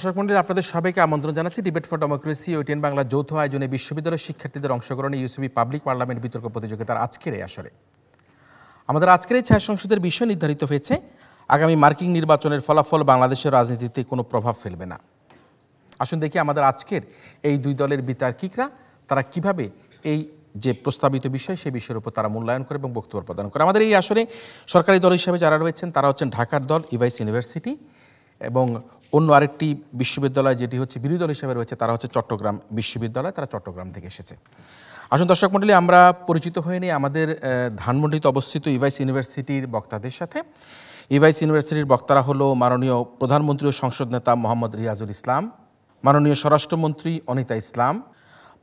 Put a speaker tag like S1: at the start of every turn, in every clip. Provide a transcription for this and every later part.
S1: দর্শক মন্ডলী আপনাদের সবাইকে আমন্ত্রণ জানাচ্ছি ডিবেট ফর ডেমোক্রেসি ও টেন বাংলা যৌথ আয়োজনে বিশ্ববিদ্যালয়ের শিক্ষার্থীদের অংশগ্রহণে ইউসিবি পাবলিক পার্লামেন্ট বিতর্ক প্রতিযোগিতার আজকের এই আসরে আমাদের আজকের এই ছায়া সংসদের বিষয় নির্ধারিত হয়েছে আগামী মার্কিং নির্বাচনের ফলাফল বাংলাদেশের রাজনীতিতে কোনো প্রভাব ফেলবে না আসুন দেখি আমাদের আজকের এই দুই দলের বিতার্কিকরা তারা কিভাবে এই যে প্রস্তাবিত বিষয় সেই বিষয়ের উপর তারা মূল্যায়ন করে এবং বক্তব্য প্রদান করে আমাদের এই আসরে সরকারি দল হিসাবে যারা রয়েছেন তারা হচ্ছেন ঢাকার দল ইভাইস e ইউনিভার্সিটি এবং অন্য আরেকটি বিশ্ববিদ্যালয় যেটি হচ্ছে বিরোধী দল হিসেবে রয়েছে তারা হচ্ছে চট্টগ্রাম বিশ্ববিদ্যালয় তারা চট্টগ্রাম থেকে এসেছে আসুন দর্শক মন্ডলী আমরা পরিচিত হয়ে নিই আমাদের ধানমন্ডিতে অবস্থিত ইভাইস ইউনিভার্সিটির বক্তাদের সাথে ইভাইস ইউনিভার্সিটির বক্তারা হলো মাননীয় প্রধানমন্ত্রী ও সংসদ নেতা মোহাম্মদ রিয়াজুল ইসলাম মাননীয় স্বরাষ্ট্রমন্ত্রী অনিতা ইসলাম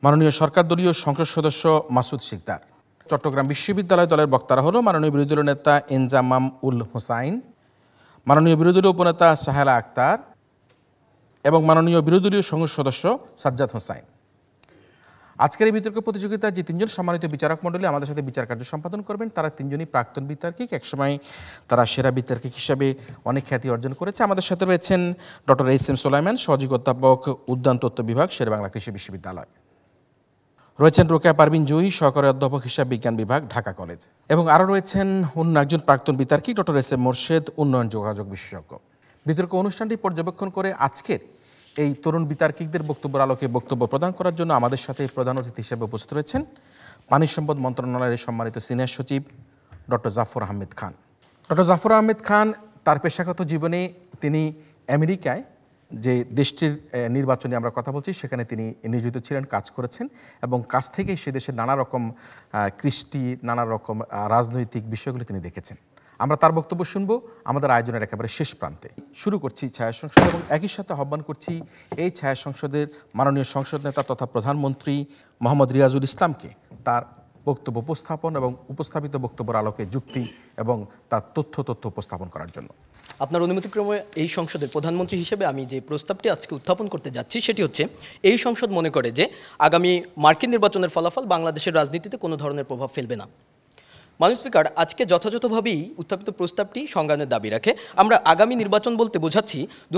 S1: মাননীয় সরকার দলীয় সংসদ সদস্য মাসুদ শিকদার চট্টগ্রাম বিশ্ববিদ্যালয় দলের বক্তারা হলো মাননীয় বিরোধী দল নেতা এনজামাম উল হোসাইন মাননীয় বিরোধী দলীয় উপনেতা সাহেলা আক্তার এবং মাননীয় দলীয় সংসদ সদস্য সাজ্জাদ হোসাইন আজকের এই বিতর্ক প্রতিযোগিতায় যে তিনজন সম্মানিত বিচারক মণ্ডলী আমাদের সাথে বিচার কার্য সম্পাদন করবেন তারা তিনজনই প্রাক্তন বিতার্কিক একসময় তারা সেরা বিতার্কিক হিসাবে অনেক খ্যাতি অর্জন করেছে আমাদের সাথে রয়েছেন ডক্টর এস এম সোলাইম্যান সহযোগী অধ্যাপক উদ্যান তত্ত্ব বিভাগ শেরবাংলা কৃষি বিশ্ববিদ্যালয় রয়েছেন রোকেয়া পারভিন জুই সহকারী অধ্যাপক হিসাব বিজ্ঞান বিভাগ ঢাকা কলেজ এবং আরও রয়েছেন অন্য একজন প্রাক্তন বিতার্কিক ডক্টর এস এম মোর্শেদ উন্নয়ন যোগাযোগ বিশেষজ্ঞ বিতর্ক অনুষ্ঠানটি পর্যবেক্ষণ করে আজকের এই তরুণ বিতার্কিকদের বক্তব্যের আলোকে বক্তব্য প্রদান করার জন্য আমাদের সাথে প্রধান অতিথি হিসেবে উপস্থিত রয়েছেন পানি সম্পদ মন্ত্রণালয়ের সম্মানিত সিনিয়র সচিব ডক্টর জাফর আহমেদ খান ডক্টর জাফর আহমেদ খান তার পেশাগত জীবনে তিনি আমেরিকায় যে দেশটির নির্বাচনে আমরা কথা বলছি সেখানে তিনি নিয়োজিত ছিলেন কাজ করেছেন এবং কাছ থেকেই সে দেশের নানা রকম কৃষ্টি নানা রকম রাজনৈতিক বিষয়গুলি তিনি দেখেছেন আমরা তার বক্তব্য শুনবো আমাদের আয়োজনের একেবারে শেষ প্রান্তে শুরু করছি ছায়া সংসদ এবং একই সাথে আহ্বান করছি এই ছায়া সংসদের মাননীয় সংসদ নেতা তথা প্রধানমন্ত্রী মোহাম্মদ রিয়াজুল ইসলামকে তার বক্তব্য উপস্থাপন এবং উপস্থাপিত বক্তব্যের আলোকে যুক্তি এবং তার তথ্য তথ্য উপস্থাপন করার জন্য
S2: আপনার অনুমতিক্রমে এই সংসদের প্রধানমন্ত্রী হিসেবে আমি যে প্রস্তাবটি আজকে উত্থাপন করতে যাচ্ছি সেটি হচ্ছে এই সংসদ মনে করে যে আগামী মার্কিন নির্বাচনের ফলাফল বাংলাদেশের রাজনীতিতে কোনো ধরনের প্রভাব ফেলবে না মাননীয় স্পিকার আজকে যথাযথভাবেই উত্থাপিত প্রস্তাবটি সংজ্ঞানের দাবি রাখে আমরা আগামী নির্বাচন বলতে বোঝাচ্ছি দু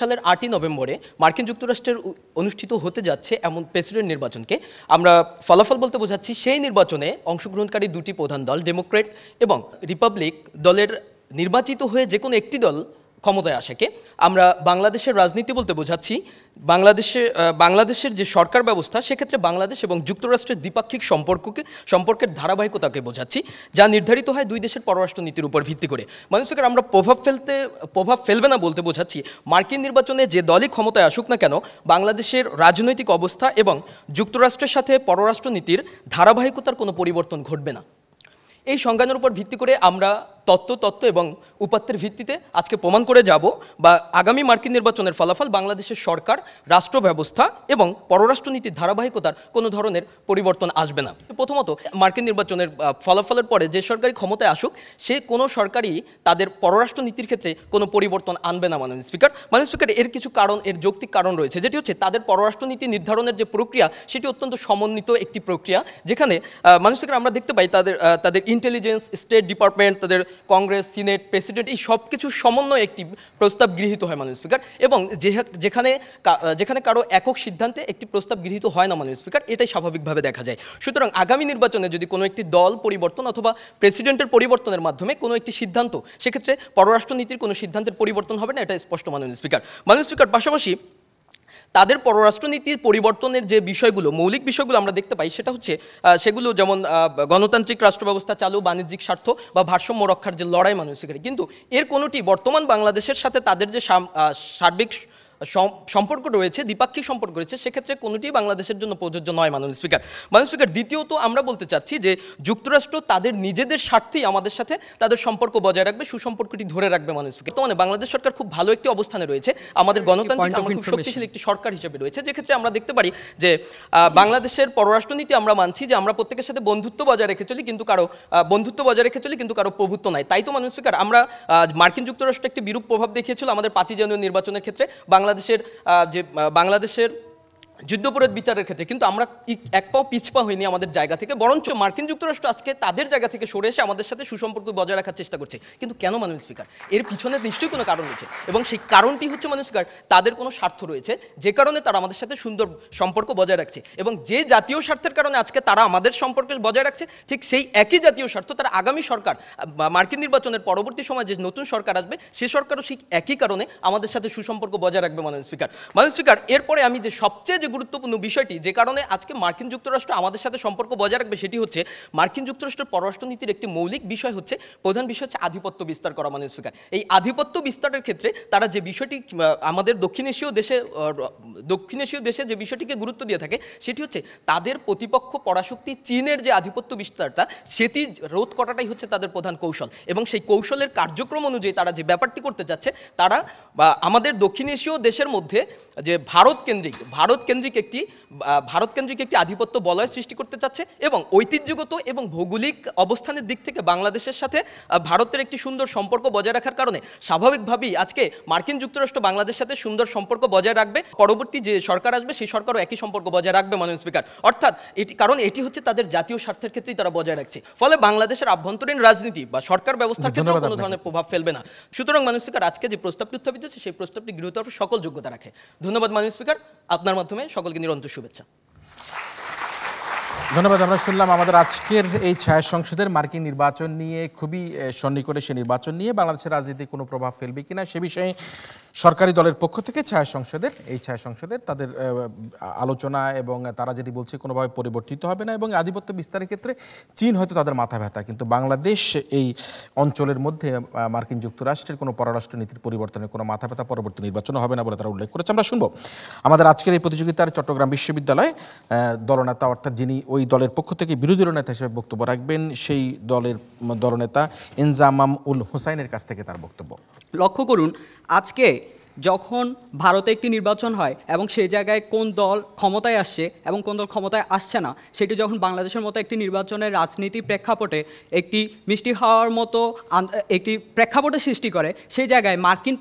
S2: সালের আটই নভেম্বরে মার্কিন যুক্তরাষ্ট্রের অনুষ্ঠিত হতে যাচ্ছে এমন প্রেসিডেন্ট নির্বাচনকে আমরা ফলাফল বলতে বোঝাচ্ছি সেই নির্বাচনে অংশগ্রহণকারী দুটি প্রধান দল ডেমোক্রেট এবং রিপাবলিক দলের নির্বাচিত হয়ে যে কোনো একটি দল ক্ষমতায় আসাকে আমরা বাংলাদেশের রাজনীতি বলতে বোঝাচ্ছি বাংলাদেশে বাংলাদেশের যে সরকার ব্যবস্থা সেক্ষেত্রে বাংলাদেশ এবং যুক্তরাষ্ট্রের দ্বিপাক্ষিক সম্পর্ককে সম্পর্কের ধারাবাহিকতাকে বোঝাচ্ছি যা নির্ধারিত হয় দুই দেশের পররাষ্ট্র নীতির উপর ভিত্তি করে মানুষকে আমরা প্রভাব ফেলতে প্রভাব ফেলবে না বলতে বোঝাচ্ছি মার্কিন নির্বাচনে যে দলই ক্ষমতায় আসুক না কেন বাংলাদেশের রাজনৈতিক অবস্থা এবং যুক্তরাষ্ট্রের সাথে পররাষ্ট্র নীতির ধারাবাহিকতার কোনো পরিবর্তন ঘটবে না এই সংজ্ঞানের উপর ভিত্তি করে আমরা তত্ত্ব তত্ত্ব এবং উপাত্তের ভিত্তিতে আজকে প্রমাণ করে যাব বা আগামী মার্কিন নির্বাচনের ফলাফল বাংলাদেশের সরকার রাষ্ট্র ব্যবস্থা এবং পররাষ্ট্রনীতির ধারাবাহিকতার কোনো ধরনের পরিবর্তন আসবে না প্রথমত মার্কিন নির্বাচনের ফলাফলের পরে যে সরকারি ক্ষমতায় আসুক সে কোনো সরকারই তাদের পররাষ্ট্রনীতির ক্ষেত্রে কোনো পরিবর্তন আনবে না মাননীয় স্পিকার মাননীয় স্পিকার এর কিছু কারণ এর যৌক্তিক কারণ রয়েছে যেটি হচ্ছে তাদের পররাষ্ট্রনীতি নির্ধারণের যে প্রক্রিয়া সেটি অত্যন্ত সমন্বিত একটি প্রক্রিয়া যেখানে মাননীয় স্পিকার আমরা দেখতে পাই তাদের তাদের ইন্টেলিজেন্স স্টেট ডিপার্টমেন্ট তাদের কংগ্রেস সিনেট প্রেসিডেন্ট এই সব কিছু সমন্বয় একটি প্রস্তাব গৃহীত হয় মাননীয় স্পিকার এবং যেখানে যেখানে কারো একক সিদ্ধান্তে একটি প্রস্তাব গৃহীত হয় না মাননীয় স্পিকার এটাই স্বাভাবিকভাবে দেখা যায় সুতরাং আগামী নির্বাচনে যদি কোনো একটি দল পরিবর্তন অথবা প্রেসিডেন্টের পরিবর্তনের মাধ্যমে কোনো একটি সিদ্ধান্ত সেক্ষেত্রে পররাষ্ট্রনীতির কোনো সিদ্ধান্তের পরিবর্তন হবে না এটা স্পষ্ট মাননীয় স্পিকার মাননীয় স্পিকার পাশাপাশি তাদের পররাষ্ট্রনীতির পরিবর্তনের যে বিষয়গুলো মৌলিক বিষয়গুলো আমরা দেখতে পাই সেটা হচ্ছে সেগুলো যেমন গণতান্ত্রিক রাষ্ট্র ব্যবস্থা চালু বাণিজ্যিক স্বার্থ বা ভারসাম্য রক্ষার যে লড়াই মানুষ সেখানে কিন্তু এর কোনোটি বর্তমান বাংলাদেশের সাথে তাদের যে সার্বিক সম্পর্ক রয়েছে দ্বিপাক্ষিক সম্পর্ক রয়েছে সেক্ষেত্রে কোনোটি বাংলাদেশের জন্য প্রযোজ্য নয় মাননীয় স্পিকার মাননীয় স্পিকার দ্বিতীয়ত আমরা বলতে চাচ্ছি যে যুক্তরাষ্ট্র তাদের নিজেদের স্বার্থেই আমাদের সাথে তাদের সম্পর্ক বজায় রাখবে সুসম্পর্কটি ধরে রাখবে মাননীয় স্পিকার তো মানে বাংলাদেশ সরকার খুব ভালো একটি অবস্থানে রয়েছে আমাদের গণতান্ত্রিক আমরা খুব শক্তিশালী একটি সরকার হিসেবে রয়েছে যেক্ষেত্রে আমরা দেখতে পারি যে বাংলাদেশের পররাষ্ট্রনীতি আমরা মানছি যে আমরা প্রত্যেকের সাথে বন্ধুত্ব বজায় রেখে চলি কিন্তু কারো বন্ধুত্ব বজায় রেখে চলি কিন্তু কারো প্রভুত্ব নাই তাই তো মাননীয় স্পিকার আমরা মার্কিন যুক্তরাষ্ট্র একটি বিরূপ প্রভাব দেখিয়েছিল আমাদের পাঁচই জানুয়ারি নির্বাচনের ক্ষেত্রে বাংলা বাংলাদেশের যে বাংলাদেশের যুদ্ধপরাধ বিচারের ক্ষেত্রে কিন্তু আমরা এক পাও পিছপা হইনি আমাদের জায়গা থেকে বরঞ্চ মার্কিন যুক্তরাষ্ট্র আজকে তাদের জায়গা থেকে সরে এসে আমাদের সাথে সুসম্পর্ক বজায় রাখার চেষ্টা করছে কিন্তু কেন মানুষ স্পিকার এর পিছনে নিশ্চয়ই কোনো কারণ রয়েছে এবং সেই কারণটি হচ্ছে মানুষ স্পিকার তাদের কোনো স্বার্থ রয়েছে যে কারণে তারা আমাদের সাথে সুন্দর সম্পর্ক বজায় রাখছে এবং যে জাতীয় স্বার্থের কারণে আজকে তারা আমাদের সম্পর্কে বজায় রাখছে ঠিক সেই একই জাতীয় স্বার্থ তারা আগামী সরকার মার্কিন নির্বাচনের পরবর্তী সময় যে নতুন সরকার আসবে সে সরকারও সেই একই কারণে আমাদের সাথে সুসম্পর্ক বজায় রাখবে মানুষ স্পিকার মানুষ স্পিকার এরপরে আমি যে সবচেয়ে সবচেয়ে গুরুত্বপূর্ণ বিষয়টি যে কারণে আজকে মার্কিন যুক্তরাষ্ট্র আমাদের সাথে সম্পর্ক বজায় রাখবে সেটি হচ্ছে মার্কিন যুক্তরাষ্ট্রের পররাষ্ট্রনীতির একটি মৌলিক বিষয় হচ্ছে প্রধান বিষয় হচ্ছে আধিপত্য বিস্তার করা মানে স্পিকার এই আধিপত্য বিস্তারের ক্ষেত্রে তারা যে বিষয়টি আমাদের দক্ষিণ এশীয় দেশে দক্ষিণ এশীয় দেশে যে বিষয়টিকে গুরুত্ব দিয়ে থাকে সেটি হচ্ছে তাদের প্রতিপক্ষ পরাশক্তি চীনের যে আধিপত্য বিস্তারটা সেটি রোধ করাটাই হচ্ছে তাদের প্রধান কৌশল এবং সেই কৌশলের কার্যক্রম অনুযায়ী তারা যে ব্যাপারটি করতে যাচ্ছে তারা আমাদের দক্ষিণ এশীয় দেশের মধ্যে যে ভারত কেন্দ্রিক ভারত কেন্দ্রিক কেন্দ্রিক একটি ভারতকেন্দ্রিক একটি আধিপত্য বলয় সৃষ্টি করতে চাচ্ছে এবং ঐতিহ্যগত এবং ভৌগোলিক অবস্থানের দিক থেকে বাংলাদেশের সাথে ভারতের একটি সুন্দর সম্পর্ক বজায় রাখার কারণে স্বাভাবিকভাবেই আজকে মার্কিন যুক্তরাষ্ট্র বাংলাদেশের সাথে সুন্দর সম্পর্ক বজায় রাখবে পরবর্তী যে সরকার আসবে সেই সরকারও একই সম্পর্ক বজায় রাখবে মাননীয় স্পিকার অর্থাৎ এটি কারণ এটি হচ্ছে তাদের জাতীয় স্বার্থের ক্ষেত্রেই তারা বজায় রাখছে ফলে বাংলাদেশের আভ্যন্তরীণ রাজনীতি বা সরকার ব্যবস্থার ক্ষেত্রে কোনো ধরনের প্রভাব ফেলবে না সুতরাং মাননীয় স্পিকার আজকে যে প্রস্তাবটি উত্থাপিত হচ্ছে সেই প্রস্তাবটি গৃহীত সকল যোগ্যতা রাখে ধন্যবাদ মাননীয় স্পিকার আপনার মাধ্যমে সকলকে নিরন্তর শুভেচ্ছা
S1: ধন্যবাদ আমরা শুনলাম আমাদের আজকের এই ছায়া সংসদের মার্কিন নির্বাচন নিয়ে খুবই সন্নিকটে সে নির্বাচন নিয়ে বাংলাদেশের রাজনীতি কোনো প্রভাব ফেলবে কিনা সে বিষয়ে সরকারি দলের পক্ষ থেকে ছায়া সংসদের এই ছায়া সংসদের তাদের আলোচনা এবং তারা যেটি বলছে কোনোভাবে পরিবর্তিত হবে না এবং আধিপত্য বিস্তারের ক্ষেত্রে চীন হয়তো তাদের মাথা ব্যথা কিন্তু বাংলাদেশ এই অঞ্চলের মধ্যে মার্কিন যুক্তরাষ্ট্রের কোনো পররাষ্ট্র নীতির পরিবর্তনের কোনো মাথা ব্যথা পরবর্তী নির্বাচন হবে না বলে তারা উল্লেখ করেছে আমরা শুনবো আমাদের আজকের এই প্রতিযোগিতার চট্টগ্রাম বিশ্ববিদ্যালয়ে দলনেতা অর্থাৎ যিনি ওই দলের পক্ষ থেকে বিরোধী দলনেতা হিসেবে বক্তব্য রাখবেন সেই দলের দলনেতা এনজামাম উল হুসাইনের কাছ থেকে তার বক্তব্য
S3: লক্ষ্য করুন আজকে যখন ভারতে একটি নির্বাচন হয় এবং সেই জায়গায় কোন দল ক্ষমতায় আসছে এবং কোন দল ক্ষমতায় আসছে না সেটি যখন বাংলাদেশের মতো একটি নির্বাচনের রাজনীতি প্রেক্ষাপটে একটি মিষ্টি হওয়ার মতো একটি প্রেক্ষাপটে সৃষ্টি করে সেই জায়গায় মার্কিন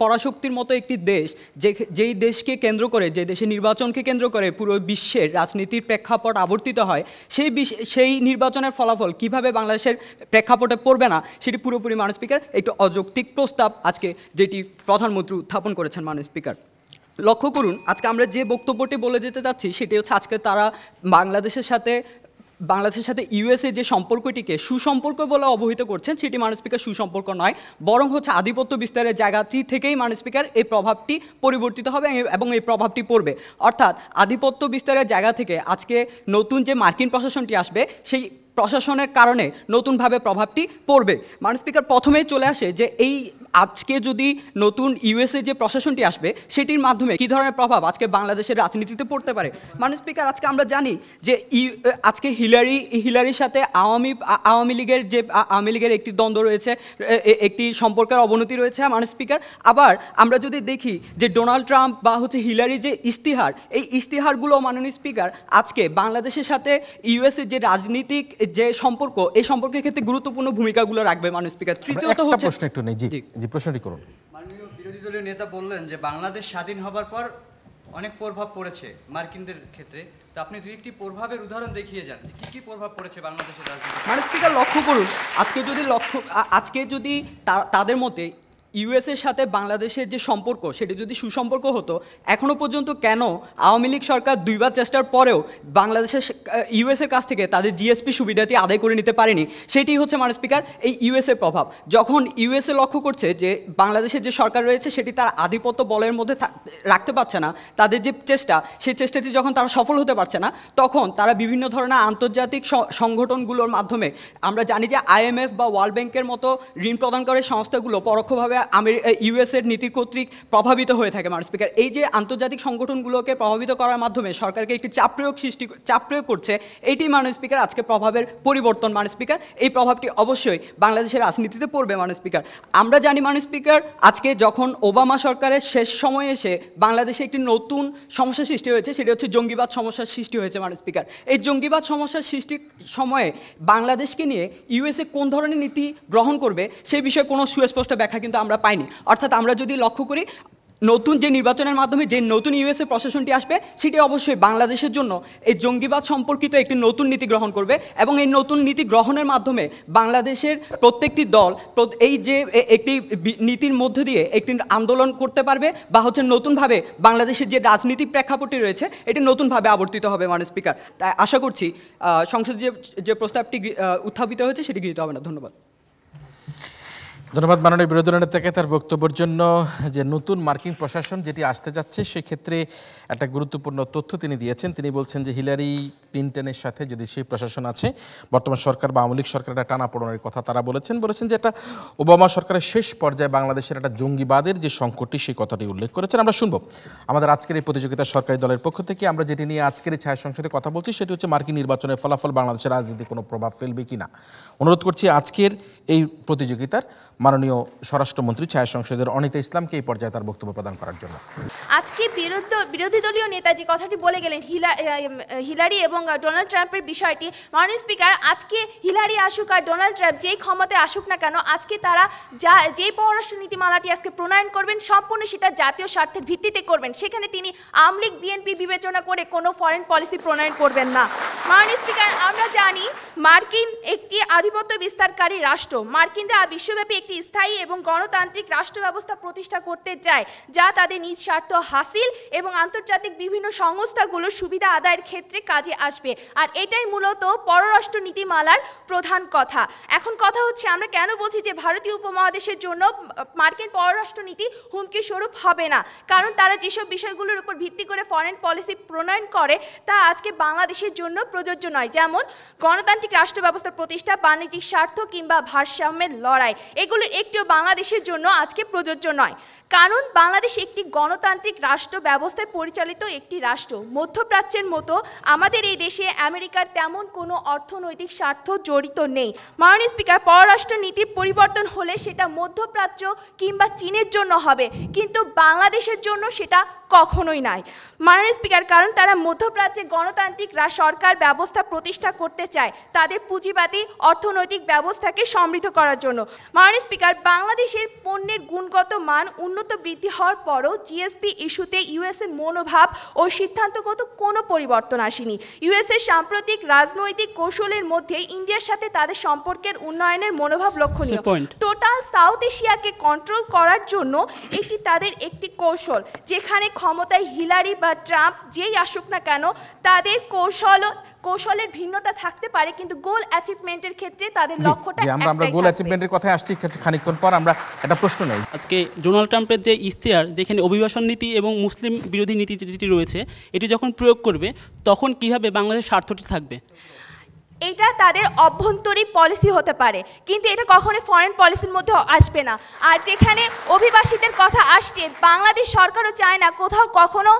S3: পরাশক্তির মতো একটি দেশ যে যেই দেশকে কেন্দ্র করে যে দেশে নির্বাচনকে কেন্দ্র করে পুরো বিশ্বের রাজনীতির প্রেক্ষাপট আবর্তিত হয় সেই সেই নির্বাচনের ফলাফল কিভাবে বাংলাদেশের প্রেক্ষাপটে পড়বে না সেটি পুরোপুরি মানুষ স্পিকার একটু অযৌক্তিক প্রস্তাব আজকে যেটি প্রধানমন্ত্রী উত্থাপন উপস্থাপন করেছেন মানে স্পিকার লক্ষ্য করুন আজকে আমরা যে বক্তব্যটি বলে যেতে চাচ্ছি সেটি হচ্ছে আজকে তারা বাংলাদেশের সাথে বাংলাদেশের সাথে ইউএসএ যে সম্পর্কটিকে সুসম্পর্ক বলে অবহিত করছেন সেটি মানুষ স্পিকার সুসম্পর্ক নয় বরং হচ্ছে আধিপত্য বিস্তারের জায়গাটি থেকেই মানুষ স্পিকার এই প্রভাবটি পরিবর্তিত হবে এবং এই প্রভাবটি পড়বে অর্থাৎ আধিপত্য বিস্তারের জায়গা থেকে আজকে নতুন যে মার্কিন প্রশাসনটি আসবে সেই প্রশাসনের কারণে নতুনভাবে প্রভাবটি পড়বে মান স্পিকার প্রথমেই চলে আসে যে এই আজকে যদি নতুন ইউএসএ যে প্রশাসনটি আসবে সেটির মাধ্যমে কী ধরনের প্রভাব আজকে বাংলাদেশের রাজনীতিতে পড়তে পারে মান স্পিকার আজকে আমরা জানি যে আজকে হিলারি হিলারির সাথে আওয়ামী আওয়ামী লীগের যে আওয়ামী লীগের একটি দ্বন্দ্ব রয়েছে একটি সম্পর্কের অবনতি রয়েছে মান স্পিকার আবার আমরা যদি দেখি যে ডোনাল্ড ট্রাম্প বা হচ্ছে হিলারি যে ইস্তিহার এই ইস্তিহারগুলো মাননীয় স্পিকার আজকে বাংলাদেশের সাথে ইউএসএ যে রাজনীতিক যে সম্পর্ক এই সম্পর্কের ক্ষেত্রে গুরুত্বপূর্ণ ভূমিকাগুলো রাখবে মানুষ স্পিকার তৃতীয়ত হচ্ছে প্রশ্ন
S1: একটু নেই জি জি প্রশ্নটি করুন মাননীয়
S3: বিরোধী দলীয় নেতা বললেন যে বাংলাদেশ স্বাধীন হবার পর
S4: অনেক প্রভাব পড়েছে মার্কিনদের ক্ষেত্রে তো আপনি দুই একটি প্রভাবের উদাহরণ দেখিয়ে যান যে কী কী প্রভাব পড়েছে বাংলাদেশের রাজনীতি
S3: মানে স্পিকার লক্ষ্য করুন আজকে যদি লক্ষ্য আজকে যদি তাদের মতে ইউএসের সাথে বাংলাদেশের যে সম্পর্ক সেটি যদি সুসম্পর্ক হতো এখনও পর্যন্ত কেন আওয়ামী লীগ সরকার দুইবার চেষ্টার পরেও বাংলাদেশের ইউএসের কাছ থেকে তাদের জিএসপি সুবিধাটি আদায় করে নিতে পারেনি সেটি হচ্ছে মানে স্পিকার এই ইউএসের প্রভাব যখন ইউএসএ লক্ষ্য করছে যে বাংলাদেশের যে সরকার রয়েছে সেটি তার আধিপত্য বলের মধ্যে রাখতে পারছে না তাদের যে চেষ্টা সেই চেষ্টাটি যখন তারা সফল হতে পারছে না তখন তারা বিভিন্ন ধরনের আন্তর্জাতিক সংগঠনগুলোর মাধ্যমে আমরা জানি যে আইএমএফ বা ওয়ার্ল্ড ব্যাংকের মতো ঋণ প্রদান করে সংস্থাগুলো পরোক্ষভাবে আমের ইউএসের নীতি কর্তৃক প্রভাবিত হয়ে থাকে ম্যাডাম স্পিকার এই যে আন্তর্জাতিক সংগঠনগুলোকে প্রভাবিত করার মাধ্যমে সরকারকে একটি চাপ প্রয়োগ সৃষ্টি চাপ প্রয়োগ করছে এটি মানুষ স্পিকার আজকে প্রভাবের পরিবর্তন ম্যাডাম স্পিকার এই প্রভাবটি অবশ্যই বাংলাদেশের রাজনীতিতে পড়বে ম্যাডাম স্পিকার আমরা জানি ম্যাডাম স্পিকার আজকে যখন ওবামা সরকারের শেষ সময়ে এসে বাংলাদেশে একটি নতুন সমস্যা সৃষ্টি হয়েছে সেটি হচ্ছে জঙ্গিবাদ সমস্যার সৃষ্টি হয়েছে ম্যাডাম স্পিকার এই জঙ্গিবাদ সমস্যার সৃষ্টির সময়ে বাংলাদেশকে নিয়ে ইউএসএ কোন ধরনের নীতি গ্রহণ করবে সেই বিষয়ে কোনো সুস্পষ্ট ব্যাখ্যা কিন্তু আমরা আমরা পাইনি অর্থাৎ আমরা যদি লক্ষ্য করি নতুন যে নির্বাচনের মাধ্যমে যে নতুন ইউএসএ প্রশাসনটি আসবে সেটি অবশ্যই বাংলাদেশের জন্য এই জঙ্গিবাদ সম্পর্কিত একটি নতুন নীতি গ্রহণ করবে এবং এই নতুন নীতি গ্রহণের মাধ্যমে বাংলাদেশের প্রত্যেকটি দল এই যে একটি নীতির মধ্য দিয়ে একটি আন্দোলন করতে পারবে বা হচ্ছে নতুনভাবে বাংলাদেশের যে রাজনীতিক প্রেক্ষাপটটি রয়েছে এটি নতুনভাবে আবর্তিত হবে মানে স্পিকার তাই আশা করছি সংসদে যে প্রস্তাবটি উত্থাপিত হয়েছে সেটি গৃহীত হবে না ধন্যবাদ
S1: ধন্যবাদ মাননীয় বিরোধী নেতাকে তার বক্তব্যের জন্য যে নতুন মার্কিন প্রশাসন যেটি আসতে যাচ্ছে সেক্ষেত্রে একটা গুরুত্বপূর্ণ তথ্য তিনি দিয়েছেন তিনি বলছেন যে হিলারি ক্লিন্টনের সাথে যদি সেই প্রশাসন আছে বর্তমান সরকার বা আওয়ামী লীগ সরকার একটা টানাপোড়নের কথা তারা বলেছেন বলেছেন যে এটা ওবামা সরকারের শেষ পর্যায়ে বাংলাদেশের একটা জঙ্গিবাদের যে সংকটটি সেই কথাটি উল্লেখ করেছেন আমরা শুনব আমাদের আজকের এই প্রতিযোগিতা সরকারি দলের পক্ষ থেকে আমরা যেটি নিয়ে আজকের এই ছায়া সংসদে কথা বলছি সেটি হচ্ছে মার্কিন নির্বাচনের ফলাফল বাংলাদেশের রাজনীতি কোনো প্রভাব ফেলবে কি না অনুরোধ করছি আজকের এই প্রতিযোগিতার মাননীয় স্বরাষ্ট্রমন্ত্রী ছায়া সংসদের অনিতা ইসলামকে এই পর্যায়ে তার বক্তব্য প্রদান করার জন্য
S5: আজকে বিরোধী বিরোধী দলীয় নেতা যে কথাটি বলে গেলেন হিলারি এবং ডোনাল্ড ট্রাম্পের বিষয়টি মাননীয় স্পিকার আজকে হিলারি আসুক আর ডোনাল্ড ট্রাম্প যেই ক্ষমতায় আসুক না কেন আজকে তারা যা যেই পররাষ্ট্র নীতিমালাটি আজকে প্রণয়ন করবেন সম্পূর্ণ সেটা জাতীয় স্বার্থের ভিত্তিতে করবেন সেখানে তিনি লীগ বিএনপি বিবেচনা করে কোনো ফরেন পলিসি প্রণয়ন করবেন না মাননীয় স্পিকার আমরা জানি মার্কিন একটি আধিপত্য বিস্তারকারী রাষ্ট্র মার্কিনরা বিশ্বব্যাপী একটি স্থায়ী এবং গণতান্ত্রিক রাষ্ট্র ব্যবস্থা প্রতিষ্ঠা করতে চায় যা তাদের নিজ স্বার্থ হাসিল এবং আন্তর্জাতিক আন্তর্জাতিক বিভিন্ন সংস্থাগুলো সুবিধা আদায়ের ক্ষেত্রে কাজে আসবে আর এটাই মূলত পররাষ্ট্র নীতিমালার প্রধান কথা এখন কথা হচ্ছে আমরা কেন বলছি যে ভারতীয় উপমহাদেশের জন্য মার্কিন পররাষ্ট্র নীতি হুমকি স্বরূপ হবে না কারণ তারা যেসব বিষয়গুলোর উপর ভিত্তি করে ফরেন পলিসি প্রণয়ন করে তা আজকে বাংলাদেশের জন্য প্রযোজ্য নয় যেমন গণতান্ত্রিক রাষ্ট্র ব্যবস্থার প্রতিষ্ঠা বাণিজ্যিক স্বার্থ কিংবা ভারসাম্যের লড়াই এগুলোর একটিও বাংলাদেশের জন্য আজকে প্রযোজ্য নয় কারণ বাংলাদেশ একটি গণতান্ত্রিক রাষ্ট্র ব্যবস্থায় পরিচালিত একটি রাষ্ট্র মধ্যপ্রাচ্যের মতো আমাদের এই দেশে আমেরিকার তেমন কোনো অর্থনৈতিক স্বার্থ জড়িত নেই মাননীয় স্পিকার পররাষ্ট্র নীতির পরিবর্তন হলে সেটা মধ্যপ্রাচ্য কিংবা চীনের জন্য হবে কিন্তু বাংলাদেশের জন্য সেটা কখনোই নাই মাননীয় স্পিকার কারণ তারা মধ্যপ্রাচ্যে গণতান্ত্রিক সরকার ব্যবস্থা প্রতিষ্ঠা করতে চায় তাদের পুঁজিবাদী অর্থনৈতিক ব্যবস্থাকে সমৃদ্ধ করার জন্য মাননীয় স্পিকার বাংলাদেশের পণ্যের গুণগত মান উন্নত বৃদ্ধি হওয়ার পরও জিএসপি ইস্যুতে ইউএসের মনোভাব ও সিদ্ধান্তগত কোনো পরিবর্তন আসেনি ইউএসের সাম্প্রতিক রাজনৈতিক কৌশলের মধ্যে ইন্ডিয়ার সাথে তাদের সম্পর্কের উন্নয়নের মনোভাব লক্ষণীয় টোটাল সাউথ এশিয়াকে কন্ট্রোল করার জন্য এটি তাদের একটি কৌশল যেখানে ক্ষমতায় হিলারি বা ট্রাম্প যেই আসুক না কেন তাদের কৌশল কৌশলের ভিন্নতা থাকতে পারে কিন্তু গোল অ্যাচিভমেন্টের ক্ষেত্রে তাদের লক্ষ্যটা আমরা আমরা গোল
S1: অ্যাচিভমেন্টের কথায় আসছি খানিকক্ষণ পর আমরা একটা প্রশ্ন নেই
S6: আজকে ডোনাল্ড ট্রাম্পের যে ইস্তেয়ার যেখানে অভিবাসন নীতি এবং মুসলিম বিরোধী নীতি যেটি রয়েছে এটি যখন প্রয়োগ করবে তখন কিভাবে বাংলাদেশের স্বার্থটি থাকবে
S5: এটা তাদের অভ্যন্তরীণ পলিসি হতে পারে কিন্তু এটা কখনো ফরেন পলিসির মধ্যে আসবে না আর যেখানে অভিবাসীদের কথা আসছে বাংলাদেশ সরকারও চায় না কোথাও কখনো